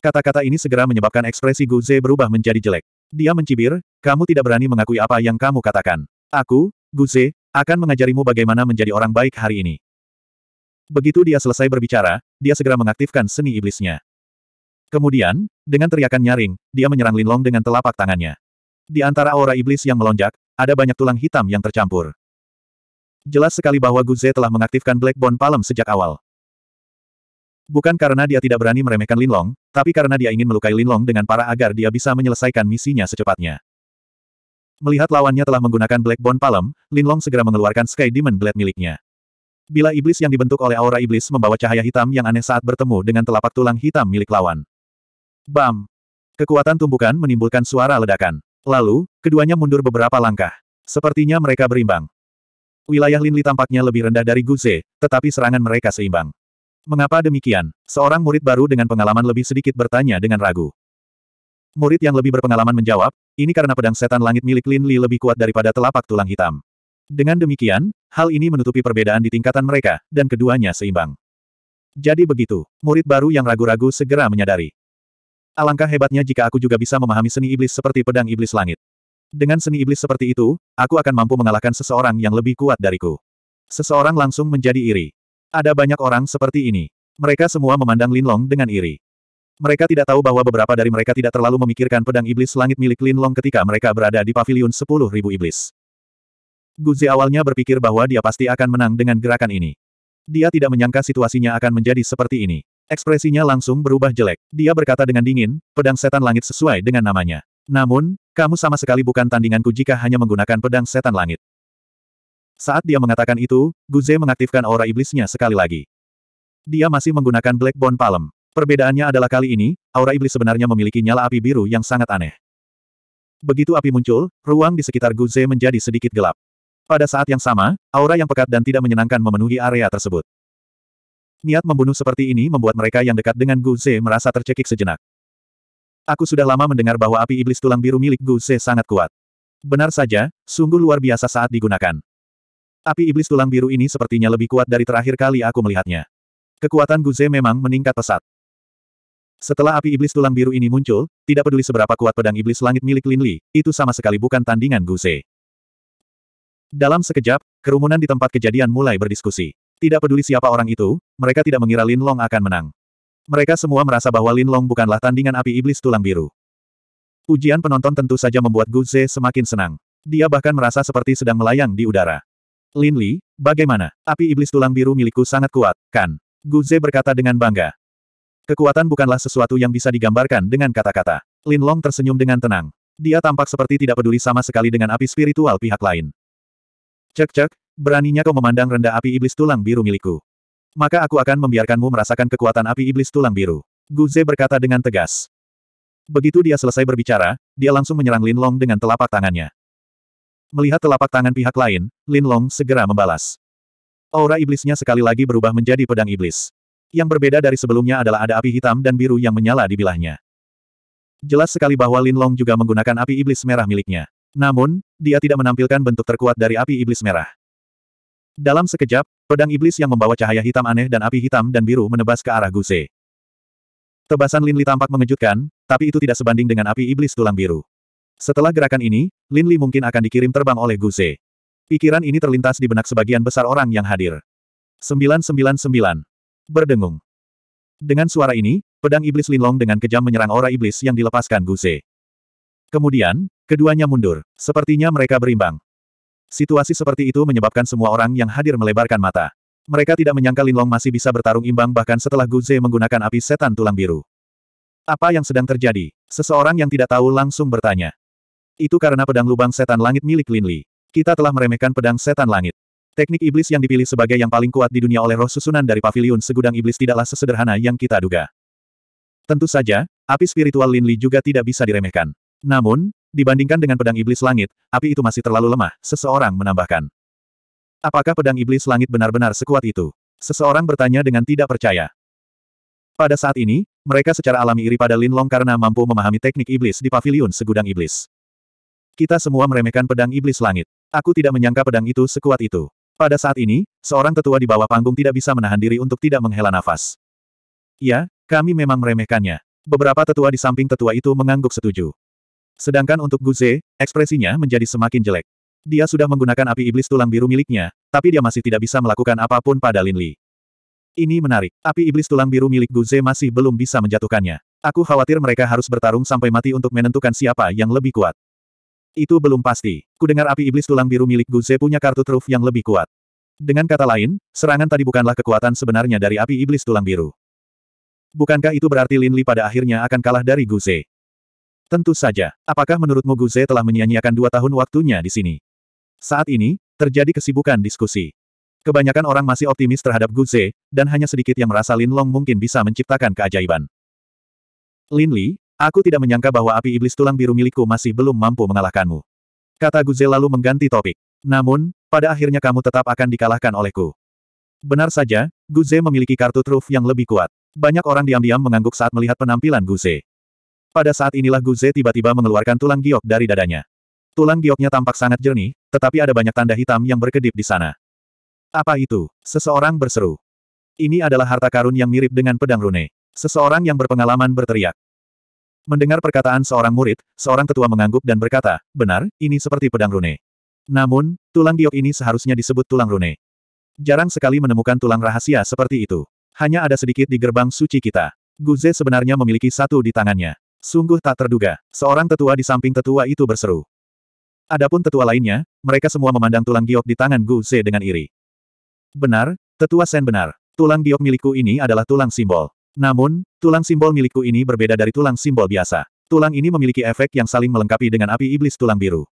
Kata-kata ini segera menyebabkan ekspresi Gu Ze berubah menjadi jelek. Dia mencibir, kamu tidak berani mengakui apa yang kamu katakan. Aku, Gu Ze, akan mengajarimu bagaimana menjadi orang baik hari ini. Begitu dia selesai berbicara, dia segera mengaktifkan seni iblisnya. Kemudian, dengan teriakan nyaring, dia menyerang Linlong dengan telapak tangannya. Di antara aura iblis yang melonjak, ada banyak tulang hitam yang tercampur. Jelas sekali bahwa Guze telah mengaktifkan Black Bone Palm sejak awal. Bukan karena dia tidak berani meremehkan Linlong, tapi karena dia ingin melukai Linlong dengan para agar dia bisa menyelesaikan misinya secepatnya. Melihat lawannya telah menggunakan Black Blackbone Palem, Linlong segera mengeluarkan Sky Demon Blade miliknya. Bila iblis yang dibentuk oleh aura iblis membawa cahaya hitam yang aneh saat bertemu dengan telapak tulang hitam milik lawan. Bam! Kekuatan tumbukan menimbulkan suara ledakan. Lalu, keduanya mundur beberapa langkah. Sepertinya mereka berimbang. Wilayah Linli tampaknya lebih rendah dari Guze, tetapi serangan mereka seimbang. Mengapa demikian? Seorang murid baru dengan pengalaman lebih sedikit bertanya dengan ragu. Murid yang lebih berpengalaman menjawab, ini karena pedang setan langit milik Linli lebih kuat daripada telapak tulang hitam. Dengan demikian, hal ini menutupi perbedaan di tingkatan mereka, dan keduanya seimbang. Jadi begitu, murid baru yang ragu-ragu segera menyadari. Alangkah hebatnya jika aku juga bisa memahami seni iblis seperti pedang iblis langit. Dengan seni iblis seperti itu, aku akan mampu mengalahkan seseorang yang lebih kuat dariku. Seseorang langsung menjadi iri. Ada banyak orang seperti ini. Mereka semua memandang Lin Long dengan iri. Mereka tidak tahu bahwa beberapa dari mereka tidak terlalu memikirkan pedang iblis langit milik Lin Long ketika mereka berada di paviliun 10.000 iblis. Guzi awalnya berpikir bahwa dia pasti akan menang dengan gerakan ini. Dia tidak menyangka situasinya akan menjadi seperti ini. Ekspresinya langsung berubah jelek. Dia berkata dengan dingin, pedang setan langit sesuai dengan namanya. Namun, kamu sama sekali bukan tandinganku jika hanya menggunakan pedang setan langit. Saat dia mengatakan itu, Guze mengaktifkan aura iblisnya sekali lagi. Dia masih menggunakan Black Bone Palm. Perbedaannya adalah kali ini, aura iblis sebenarnya memiliki nyala api biru yang sangat aneh. Begitu api muncul, ruang di sekitar Guze menjadi sedikit gelap. Pada saat yang sama, aura yang pekat dan tidak menyenangkan memenuhi area tersebut. Niat membunuh seperti ini membuat mereka yang dekat dengan Guze merasa tercekik sejenak. Aku sudah lama mendengar bahwa api iblis tulang biru milik Gu Se sangat kuat. Benar saja, sungguh luar biasa saat digunakan. Api iblis tulang biru ini sepertinya lebih kuat dari terakhir kali aku melihatnya. Kekuatan Gu Se memang meningkat pesat. Setelah api iblis tulang biru ini muncul, tidak peduli seberapa kuat pedang iblis langit milik Lin Li, itu sama sekali bukan tandingan Gu Se. Dalam sekejap, kerumunan di tempat kejadian mulai berdiskusi. Tidak peduli siapa orang itu, mereka tidak mengira Lin Long akan menang. Mereka semua merasa bahwa Lin Long bukanlah tandingan api iblis tulang biru. Ujian penonton tentu saja membuat Gu Ze semakin senang. Dia bahkan merasa seperti sedang melayang di udara. Lin Li, bagaimana? Api iblis tulang biru milikku sangat kuat, kan? Gu Ze berkata dengan bangga. Kekuatan bukanlah sesuatu yang bisa digambarkan dengan kata-kata. Lin Long tersenyum dengan tenang. Dia tampak seperti tidak peduli sama sekali dengan api spiritual pihak lain. Cek-cek, beraninya kau memandang rendah api iblis tulang biru milikku. Maka aku akan membiarkanmu merasakan kekuatan api iblis tulang biru. Guze berkata dengan tegas. Begitu dia selesai berbicara, dia langsung menyerang Lin Long dengan telapak tangannya. Melihat telapak tangan pihak lain, Lin Long segera membalas. Aura iblisnya sekali lagi berubah menjadi pedang iblis. Yang berbeda dari sebelumnya adalah ada api hitam dan biru yang menyala di bilahnya. Jelas sekali bahwa Lin Long juga menggunakan api iblis merah miliknya. Namun, dia tidak menampilkan bentuk terkuat dari api iblis merah. Dalam sekejap, Pedang iblis yang membawa cahaya hitam aneh dan api hitam dan biru menebas ke arah Guse. Tebasan Lin Li tampak mengejutkan, tapi itu tidak sebanding dengan api iblis tulang biru. Setelah gerakan ini, Lin Li mungkin akan dikirim terbang oleh Guse. Pikiran ini terlintas di benak sebagian besar orang yang hadir. 999. Berdengung. Dengan suara ini, pedang iblis Linlong dengan kejam menyerang aura iblis yang dilepaskan Guse. Kemudian, keduanya mundur. Sepertinya mereka berimbang. Situasi seperti itu menyebabkan semua orang yang hadir melebarkan mata. Mereka tidak menyangka Linlong masih bisa bertarung imbang bahkan setelah Guze menggunakan api setan tulang biru. Apa yang sedang terjadi? Seseorang yang tidak tahu langsung bertanya. Itu karena pedang lubang setan langit milik Linli. Kita telah meremehkan pedang setan langit. Teknik iblis yang dipilih sebagai yang paling kuat di dunia oleh roh susunan dari pavilion segudang iblis tidaklah sesederhana yang kita duga. Tentu saja, api spiritual Linli juga tidak bisa diremehkan. Namun, Dibandingkan dengan pedang iblis langit, api itu masih terlalu lemah, seseorang menambahkan. Apakah pedang iblis langit benar-benar sekuat itu? Seseorang bertanya dengan tidak percaya. Pada saat ini, mereka secara alami iri pada Lin Long karena mampu memahami teknik iblis di paviliun segudang iblis. Kita semua meremehkan pedang iblis langit. Aku tidak menyangka pedang itu sekuat itu. Pada saat ini, seorang tetua di bawah panggung tidak bisa menahan diri untuk tidak menghela nafas. Ya, kami memang meremehkannya. Beberapa tetua di samping tetua itu mengangguk setuju. Sedangkan untuk Guze, ekspresinya menjadi semakin jelek. Dia sudah menggunakan api iblis tulang biru miliknya, tapi dia masih tidak bisa melakukan apapun pada Lin Li. Ini menarik. Api iblis tulang biru milik Guze masih belum bisa menjatuhkannya. Aku khawatir mereka harus bertarung sampai mati untuk menentukan siapa yang lebih kuat. Itu belum pasti. Kudengar api iblis tulang biru milik Guze punya kartu truf yang lebih kuat. Dengan kata lain, serangan tadi bukanlah kekuatan sebenarnya dari api iblis tulang biru. Bukankah itu berarti Lin Li pada akhirnya akan kalah dari Guze? Tentu saja. Apakah menurutmu Guze telah menyia-nyiakan dua tahun waktunya di sini? Saat ini, terjadi kesibukan diskusi. Kebanyakan orang masih optimis terhadap Guze, dan hanya sedikit yang merasa Lin Long mungkin bisa menciptakan keajaiban. Lin Li, aku tidak menyangka bahwa api iblis tulang biru milikku masih belum mampu mengalahkanmu. Kata Guze lalu mengganti topik. Namun, pada akhirnya kamu tetap akan dikalahkan olehku. Benar saja, Guze memiliki kartu truf yang lebih kuat. Banyak orang diam-diam mengangguk saat melihat penampilan Guze. Pada saat inilah Guze tiba-tiba mengeluarkan tulang giok dari dadanya. Tulang gioknya tampak sangat jernih, tetapi ada banyak tanda hitam yang berkedip di sana. Apa itu? Seseorang berseru. Ini adalah harta karun yang mirip dengan pedang rune. Seseorang yang berpengalaman berteriak. Mendengar perkataan seorang murid, seorang tetua mengangguk dan berkata, benar, ini seperti pedang rune. Namun, tulang giok ini seharusnya disebut tulang rune. Jarang sekali menemukan tulang rahasia seperti itu. Hanya ada sedikit di gerbang suci kita. Guze sebenarnya memiliki satu di tangannya. Sungguh tak terduga, seorang tetua di samping tetua itu berseru. Adapun tetua lainnya, mereka semua memandang tulang giok di tangan Gu Ze dengan iri. Benar, tetua Sen benar. Tulang giok milikku ini adalah tulang simbol. Namun, tulang simbol milikku ini berbeda dari tulang simbol biasa. Tulang ini memiliki efek yang saling melengkapi dengan api iblis tulang biru.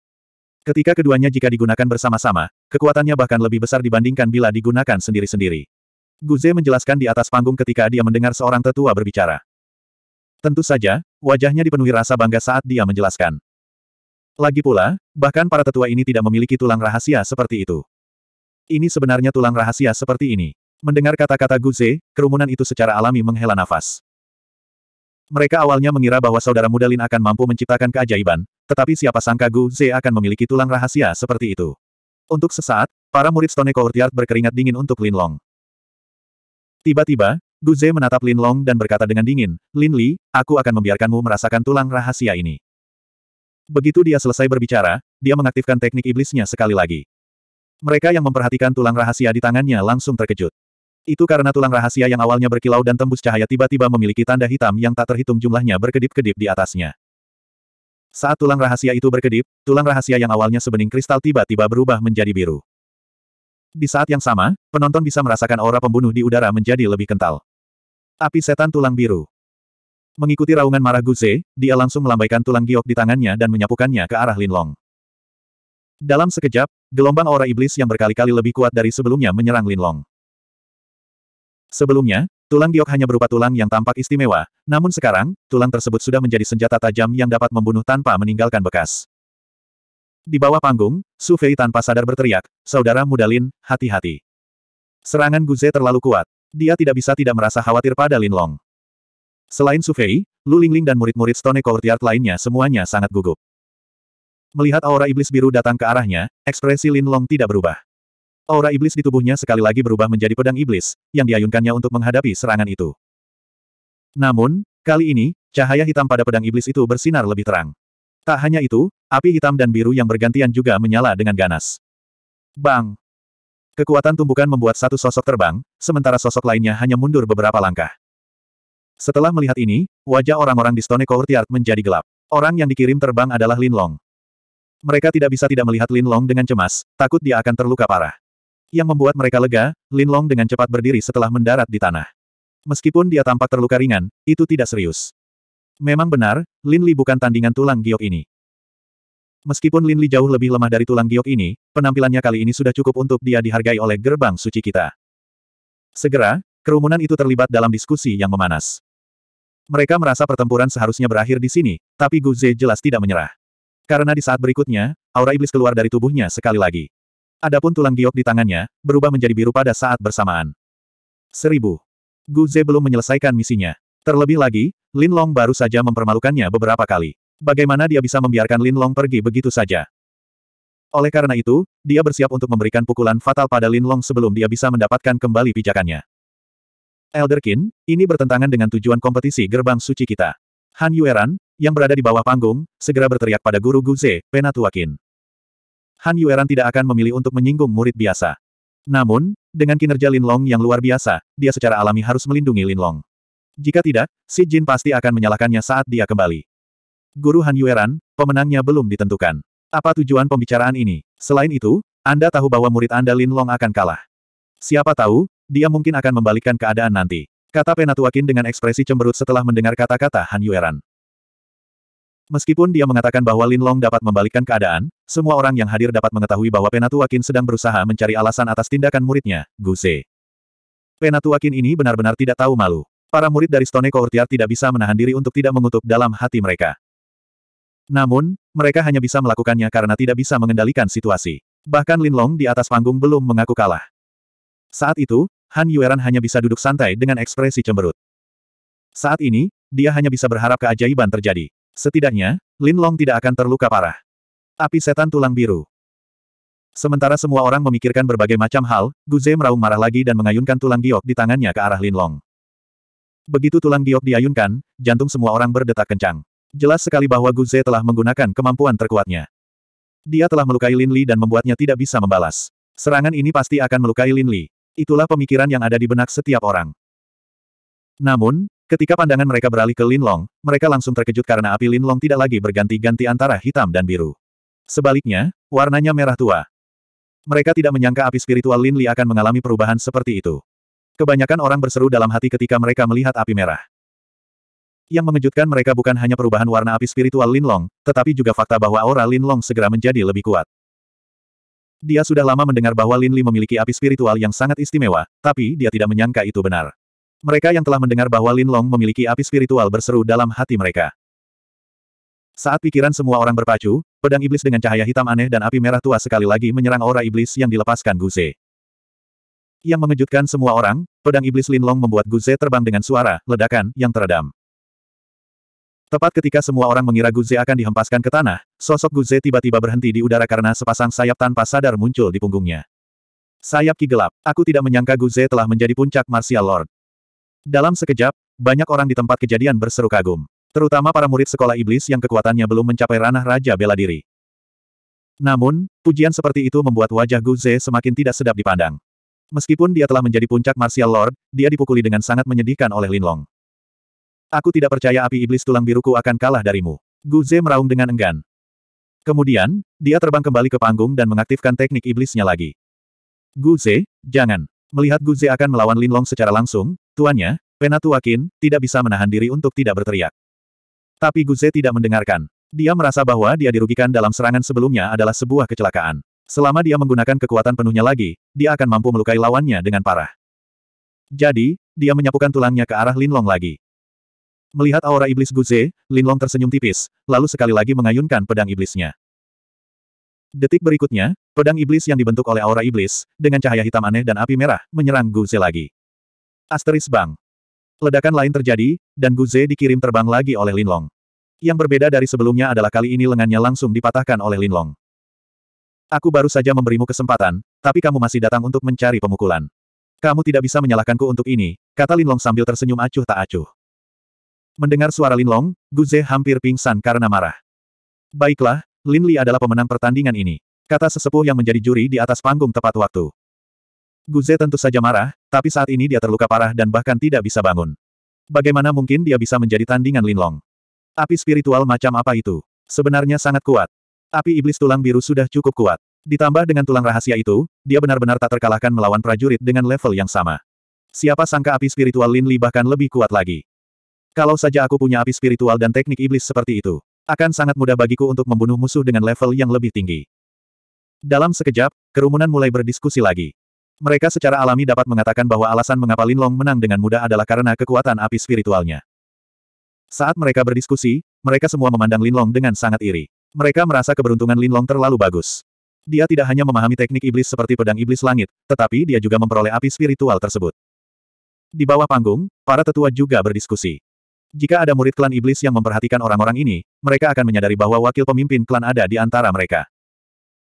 Ketika keduanya jika digunakan bersama-sama, kekuatannya bahkan lebih besar dibandingkan bila digunakan sendiri-sendiri. Guze menjelaskan di atas panggung ketika dia mendengar seorang tetua berbicara. Tentu saja, wajahnya dipenuhi rasa bangga saat dia menjelaskan. Lagi pula, bahkan para tetua ini tidak memiliki tulang rahasia seperti itu. Ini sebenarnya tulang rahasia seperti ini. Mendengar kata-kata Guze, kerumunan itu secara alami menghela nafas. Mereka awalnya mengira bahwa saudara muda Lin akan mampu menciptakan keajaiban, tetapi siapa sangka Guze akan memiliki tulang rahasia seperti itu. Untuk sesaat, para murid Stone Courtyard berkeringat dingin untuk Lin Long. Tiba-tiba, Duze menatap Lin Long dan berkata dengan dingin, Lin Li, aku akan membiarkanmu merasakan tulang rahasia ini. Begitu dia selesai berbicara, dia mengaktifkan teknik iblisnya sekali lagi. Mereka yang memperhatikan tulang rahasia di tangannya langsung terkejut. Itu karena tulang rahasia yang awalnya berkilau dan tembus cahaya tiba-tiba memiliki tanda hitam yang tak terhitung jumlahnya berkedip-kedip di atasnya. Saat tulang rahasia itu berkedip, tulang rahasia yang awalnya sebening kristal tiba-tiba berubah menjadi biru. Di saat yang sama, penonton bisa merasakan aura pembunuh di udara menjadi lebih kental. Api setan tulang biru. Mengikuti raungan marah Guze, dia langsung melambaikan tulang giok di tangannya dan menyapukannya ke arah Linlong. Dalam sekejap, gelombang aura iblis yang berkali-kali lebih kuat dari sebelumnya menyerang Linlong. Sebelumnya, tulang giok hanya berupa tulang yang tampak istimewa, namun sekarang, tulang tersebut sudah menjadi senjata tajam yang dapat membunuh tanpa meninggalkan bekas. Di bawah panggung, Su Fei tanpa sadar berteriak, Saudara muda Lin, hati-hati. Serangan Guze terlalu kuat. Dia tidak bisa tidak merasa khawatir pada Lin Long. Selain Fei, Lu Lingling dan murid-murid Stone Courtyard lainnya semuanya sangat gugup. Melihat aura iblis biru datang ke arahnya, ekspresi Lin Long tidak berubah. Aura iblis di tubuhnya sekali lagi berubah menjadi pedang iblis, yang diayunkannya untuk menghadapi serangan itu. Namun, kali ini, cahaya hitam pada pedang iblis itu bersinar lebih terang. Tak hanya itu, api hitam dan biru yang bergantian juga menyala dengan ganas. Bang! Kekuatan tumbukan membuat satu sosok terbang, sementara sosok lainnya hanya mundur beberapa langkah. Setelah melihat ini, wajah orang-orang di Stone Courtyard menjadi gelap. Orang yang dikirim terbang adalah Lin Long. Mereka tidak bisa tidak melihat Lin Long dengan cemas, takut dia akan terluka parah. Yang membuat mereka lega, Lin Long dengan cepat berdiri setelah mendarat di tanah. Meskipun dia tampak terluka ringan, itu tidak serius. Memang benar, Lin Li bukan tandingan tulang giok ini. Meskipun Lin Li jauh lebih lemah dari tulang giok ini, penampilannya kali ini sudah cukup untuk dia dihargai oleh gerbang suci kita. Segera, kerumunan itu terlibat dalam diskusi yang memanas. Mereka merasa pertempuran seharusnya berakhir di sini, tapi Gu Zhe jelas tidak menyerah. Karena di saat berikutnya, aura iblis keluar dari tubuhnya sekali lagi. Adapun tulang giok di tangannya, berubah menjadi biru pada saat bersamaan. Seribu. Gu Zhe belum menyelesaikan misinya. Terlebih lagi, Lin Long baru saja mempermalukannya beberapa kali. Bagaimana dia bisa membiarkan Lin Long pergi begitu saja? Oleh karena itu, dia bersiap untuk memberikan pukulan fatal pada Lin Long sebelum dia bisa mendapatkan kembali pijakannya. Elderkin, ini bertentangan dengan tujuan kompetisi gerbang suci kita. Han Yueran, yang berada di bawah panggung, segera berteriak pada guru Guze, Penatuakin. Han Yueran tidak akan memilih untuk menyinggung murid biasa. Namun, dengan kinerja Lin Long yang luar biasa, dia secara alami harus melindungi Lin Long. Jika tidak, Si Jin pasti akan menyalahkannya saat dia kembali. Guru Han Yueran, pemenangnya belum ditentukan. Apa tujuan pembicaraan ini? Selain itu, Anda tahu bahwa murid Anda Lin Long akan kalah. Siapa tahu, dia mungkin akan membalikkan keadaan nanti. Kata Penatuakin dengan ekspresi cemberut setelah mendengar kata-kata Han Yueran. Meskipun dia mengatakan bahwa Lin Long dapat membalikkan keadaan, semua orang yang hadir dapat mengetahui bahwa Penatuakin sedang berusaha mencari alasan atas tindakan muridnya, Gu Guse. Penatuakin ini benar-benar tidak tahu malu. Para murid dari Stone Courtyard tidak bisa menahan diri untuk tidak mengutuk dalam hati mereka. Namun, mereka hanya bisa melakukannya karena tidak bisa mengendalikan situasi. Bahkan Lin Long di atas panggung belum mengaku kalah. Saat itu, Han Yueran hanya bisa duduk santai dengan ekspresi cemberut. Saat ini, dia hanya bisa berharap keajaiban terjadi. Setidaknya, Lin Long tidak akan terluka parah. Api setan tulang biru. Sementara semua orang memikirkan berbagai macam hal, Guze meraung marah lagi dan mengayunkan tulang giok di tangannya ke arah Lin Long. Begitu tulang giok diayunkan, jantung semua orang berdetak kencang. Jelas sekali bahwa Gu Guze telah menggunakan kemampuan terkuatnya. Dia telah melukai Lin Li dan membuatnya tidak bisa membalas. Serangan ini pasti akan melukai Lin Li. Itulah pemikiran yang ada di benak setiap orang. Namun, ketika pandangan mereka beralih ke Lin Long, mereka langsung terkejut karena api Lin Long tidak lagi berganti-ganti antara hitam dan biru. Sebaliknya, warnanya merah tua. Mereka tidak menyangka api spiritual Lin Li akan mengalami perubahan seperti itu. Kebanyakan orang berseru dalam hati ketika mereka melihat api merah. Yang mengejutkan mereka bukan hanya perubahan warna api spiritual Linlong, tetapi juga fakta bahwa aura Linlong segera menjadi lebih kuat. Dia sudah lama mendengar bahwa Lin Li memiliki api spiritual yang sangat istimewa, tapi dia tidak menyangka itu benar. Mereka yang telah mendengar bahwa Linlong memiliki api spiritual berseru dalam hati mereka. Saat pikiran semua orang berpacu, pedang iblis dengan cahaya hitam aneh dan api merah tua sekali lagi menyerang aura iblis yang dilepaskan Guze. Yang mengejutkan semua orang, pedang iblis Linlong membuat Guze terbang dengan suara ledakan yang teredam. Tepat ketika semua orang mengira Guze akan dihempaskan ke tanah, sosok Guze tiba-tiba berhenti di udara karena sepasang sayap tanpa sadar muncul di punggungnya. Sayap ki gelap, aku tidak menyangka Guze telah menjadi puncak Martial Lord. Dalam sekejap, banyak orang di tempat kejadian berseru kagum. Terutama para murid sekolah iblis yang kekuatannya belum mencapai ranah Raja Bela Diri. Namun, pujian seperti itu membuat wajah Guze semakin tidak sedap dipandang. Meskipun dia telah menjadi puncak Martial Lord, dia dipukuli dengan sangat menyedihkan oleh Linlong. Aku tidak percaya api iblis tulang biruku akan kalah darimu. Gu Ze meraung dengan enggan. Kemudian, dia terbang kembali ke panggung dan mengaktifkan teknik iblisnya lagi. Gu Ze, jangan. Melihat Gu Ze akan melawan Lin Long secara langsung, tuannya, Penatu Akin, tidak bisa menahan diri untuk tidak berteriak. Tapi Gu Ze tidak mendengarkan. Dia merasa bahwa dia dirugikan dalam serangan sebelumnya adalah sebuah kecelakaan. Selama dia menggunakan kekuatan penuhnya lagi, dia akan mampu melukai lawannya dengan parah. Jadi, dia menyapukan tulangnya ke arah Lin Long lagi. Melihat aura iblis Guze, Linlong tersenyum tipis, lalu sekali lagi mengayunkan pedang iblisnya. Detik berikutnya, pedang iblis yang dibentuk oleh aura iblis, dengan cahaya hitam aneh dan api merah, menyerang Guze lagi. Asteris Bang. Ledakan lain terjadi, dan Guze dikirim terbang lagi oleh Linlong. Yang berbeda dari sebelumnya adalah kali ini lengannya langsung dipatahkan oleh Linlong. Aku baru saja memberimu kesempatan, tapi kamu masih datang untuk mencari pemukulan. Kamu tidak bisa menyalahkanku untuk ini, kata Linlong sambil tersenyum acuh tak acuh. Mendengar suara Lin Long, Guze hampir pingsan karena marah. Baiklah, Lin Li adalah pemenang pertandingan ini. Kata sesepuh yang menjadi juri di atas panggung tepat waktu. Guze tentu saja marah, tapi saat ini dia terluka parah dan bahkan tidak bisa bangun. Bagaimana mungkin dia bisa menjadi tandingan Lin Long? Api spiritual macam apa itu? Sebenarnya sangat kuat. Api iblis tulang biru sudah cukup kuat. Ditambah dengan tulang rahasia itu, dia benar-benar tak terkalahkan melawan prajurit dengan level yang sama. Siapa sangka api spiritual Lin Li bahkan lebih kuat lagi. Kalau saja aku punya api spiritual dan teknik iblis seperti itu, akan sangat mudah bagiku untuk membunuh musuh dengan level yang lebih tinggi. Dalam sekejap, kerumunan mulai berdiskusi lagi. Mereka secara alami dapat mengatakan bahwa alasan mengapa Lin Long menang dengan mudah adalah karena kekuatan api spiritualnya. Saat mereka berdiskusi, mereka semua memandang Lin Long dengan sangat iri. Mereka merasa keberuntungan Lin Long terlalu bagus. Dia tidak hanya memahami teknik iblis seperti pedang iblis langit, tetapi dia juga memperoleh api spiritual tersebut. Di bawah panggung, para tetua juga berdiskusi. Jika ada murid klan iblis yang memperhatikan orang-orang ini, mereka akan menyadari bahwa wakil pemimpin klan ada di antara mereka.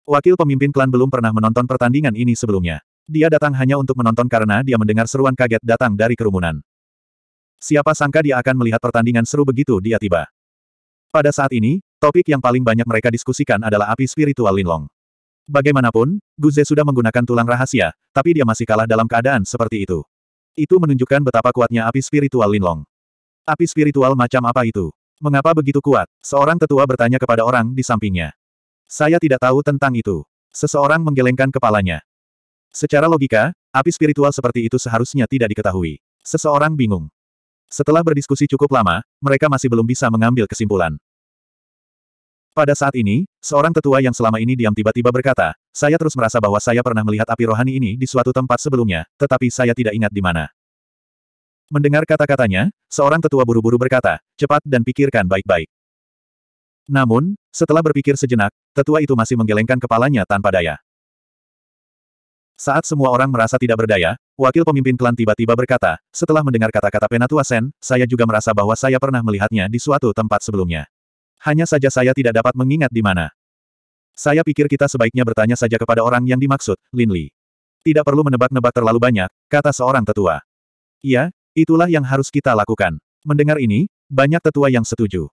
Wakil pemimpin klan belum pernah menonton pertandingan ini sebelumnya. Dia datang hanya untuk menonton karena dia mendengar seruan kaget datang dari kerumunan. Siapa sangka dia akan melihat pertandingan seru begitu dia tiba. Pada saat ini, topik yang paling banyak mereka diskusikan adalah api spiritual Linlong. Bagaimanapun, Guze sudah menggunakan tulang rahasia, tapi dia masih kalah dalam keadaan seperti itu. Itu menunjukkan betapa kuatnya api spiritual Linlong. Api spiritual macam apa itu? Mengapa begitu kuat? Seorang tetua bertanya kepada orang di sampingnya. Saya tidak tahu tentang itu. Seseorang menggelengkan kepalanya. Secara logika, api spiritual seperti itu seharusnya tidak diketahui. Seseorang bingung. Setelah berdiskusi cukup lama, mereka masih belum bisa mengambil kesimpulan. Pada saat ini, seorang tetua yang selama ini diam tiba-tiba berkata, saya terus merasa bahwa saya pernah melihat api rohani ini di suatu tempat sebelumnya, tetapi saya tidak ingat di mana. Mendengar kata-katanya, seorang tetua buru-buru berkata, cepat dan pikirkan baik-baik. Namun, setelah berpikir sejenak, tetua itu masih menggelengkan kepalanya tanpa daya. Saat semua orang merasa tidak berdaya, wakil pemimpin klan tiba-tiba berkata, setelah mendengar kata-kata Penatua Sen, saya juga merasa bahwa saya pernah melihatnya di suatu tempat sebelumnya. Hanya saja saya tidak dapat mengingat di mana. Saya pikir kita sebaiknya bertanya saja kepada orang yang dimaksud, Lin Li. Tidak perlu menebak-nebak terlalu banyak, kata seorang tetua. Iya, Itulah yang harus kita lakukan. Mendengar ini, banyak tetua yang setuju.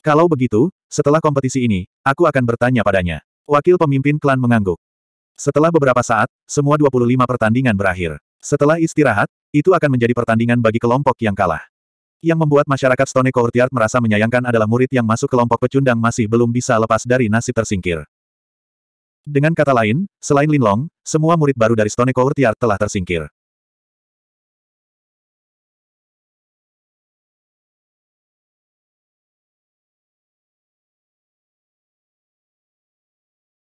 Kalau begitu, setelah kompetisi ini, aku akan bertanya padanya. Wakil pemimpin klan mengangguk. Setelah beberapa saat, semua 25 pertandingan berakhir. Setelah istirahat, itu akan menjadi pertandingan bagi kelompok yang kalah. Yang membuat masyarakat Stone Courtyard merasa menyayangkan adalah murid yang masuk kelompok pecundang masih belum bisa lepas dari nasib tersingkir. Dengan kata lain, selain Linlong, semua murid baru dari Stone Courtyard telah tersingkir.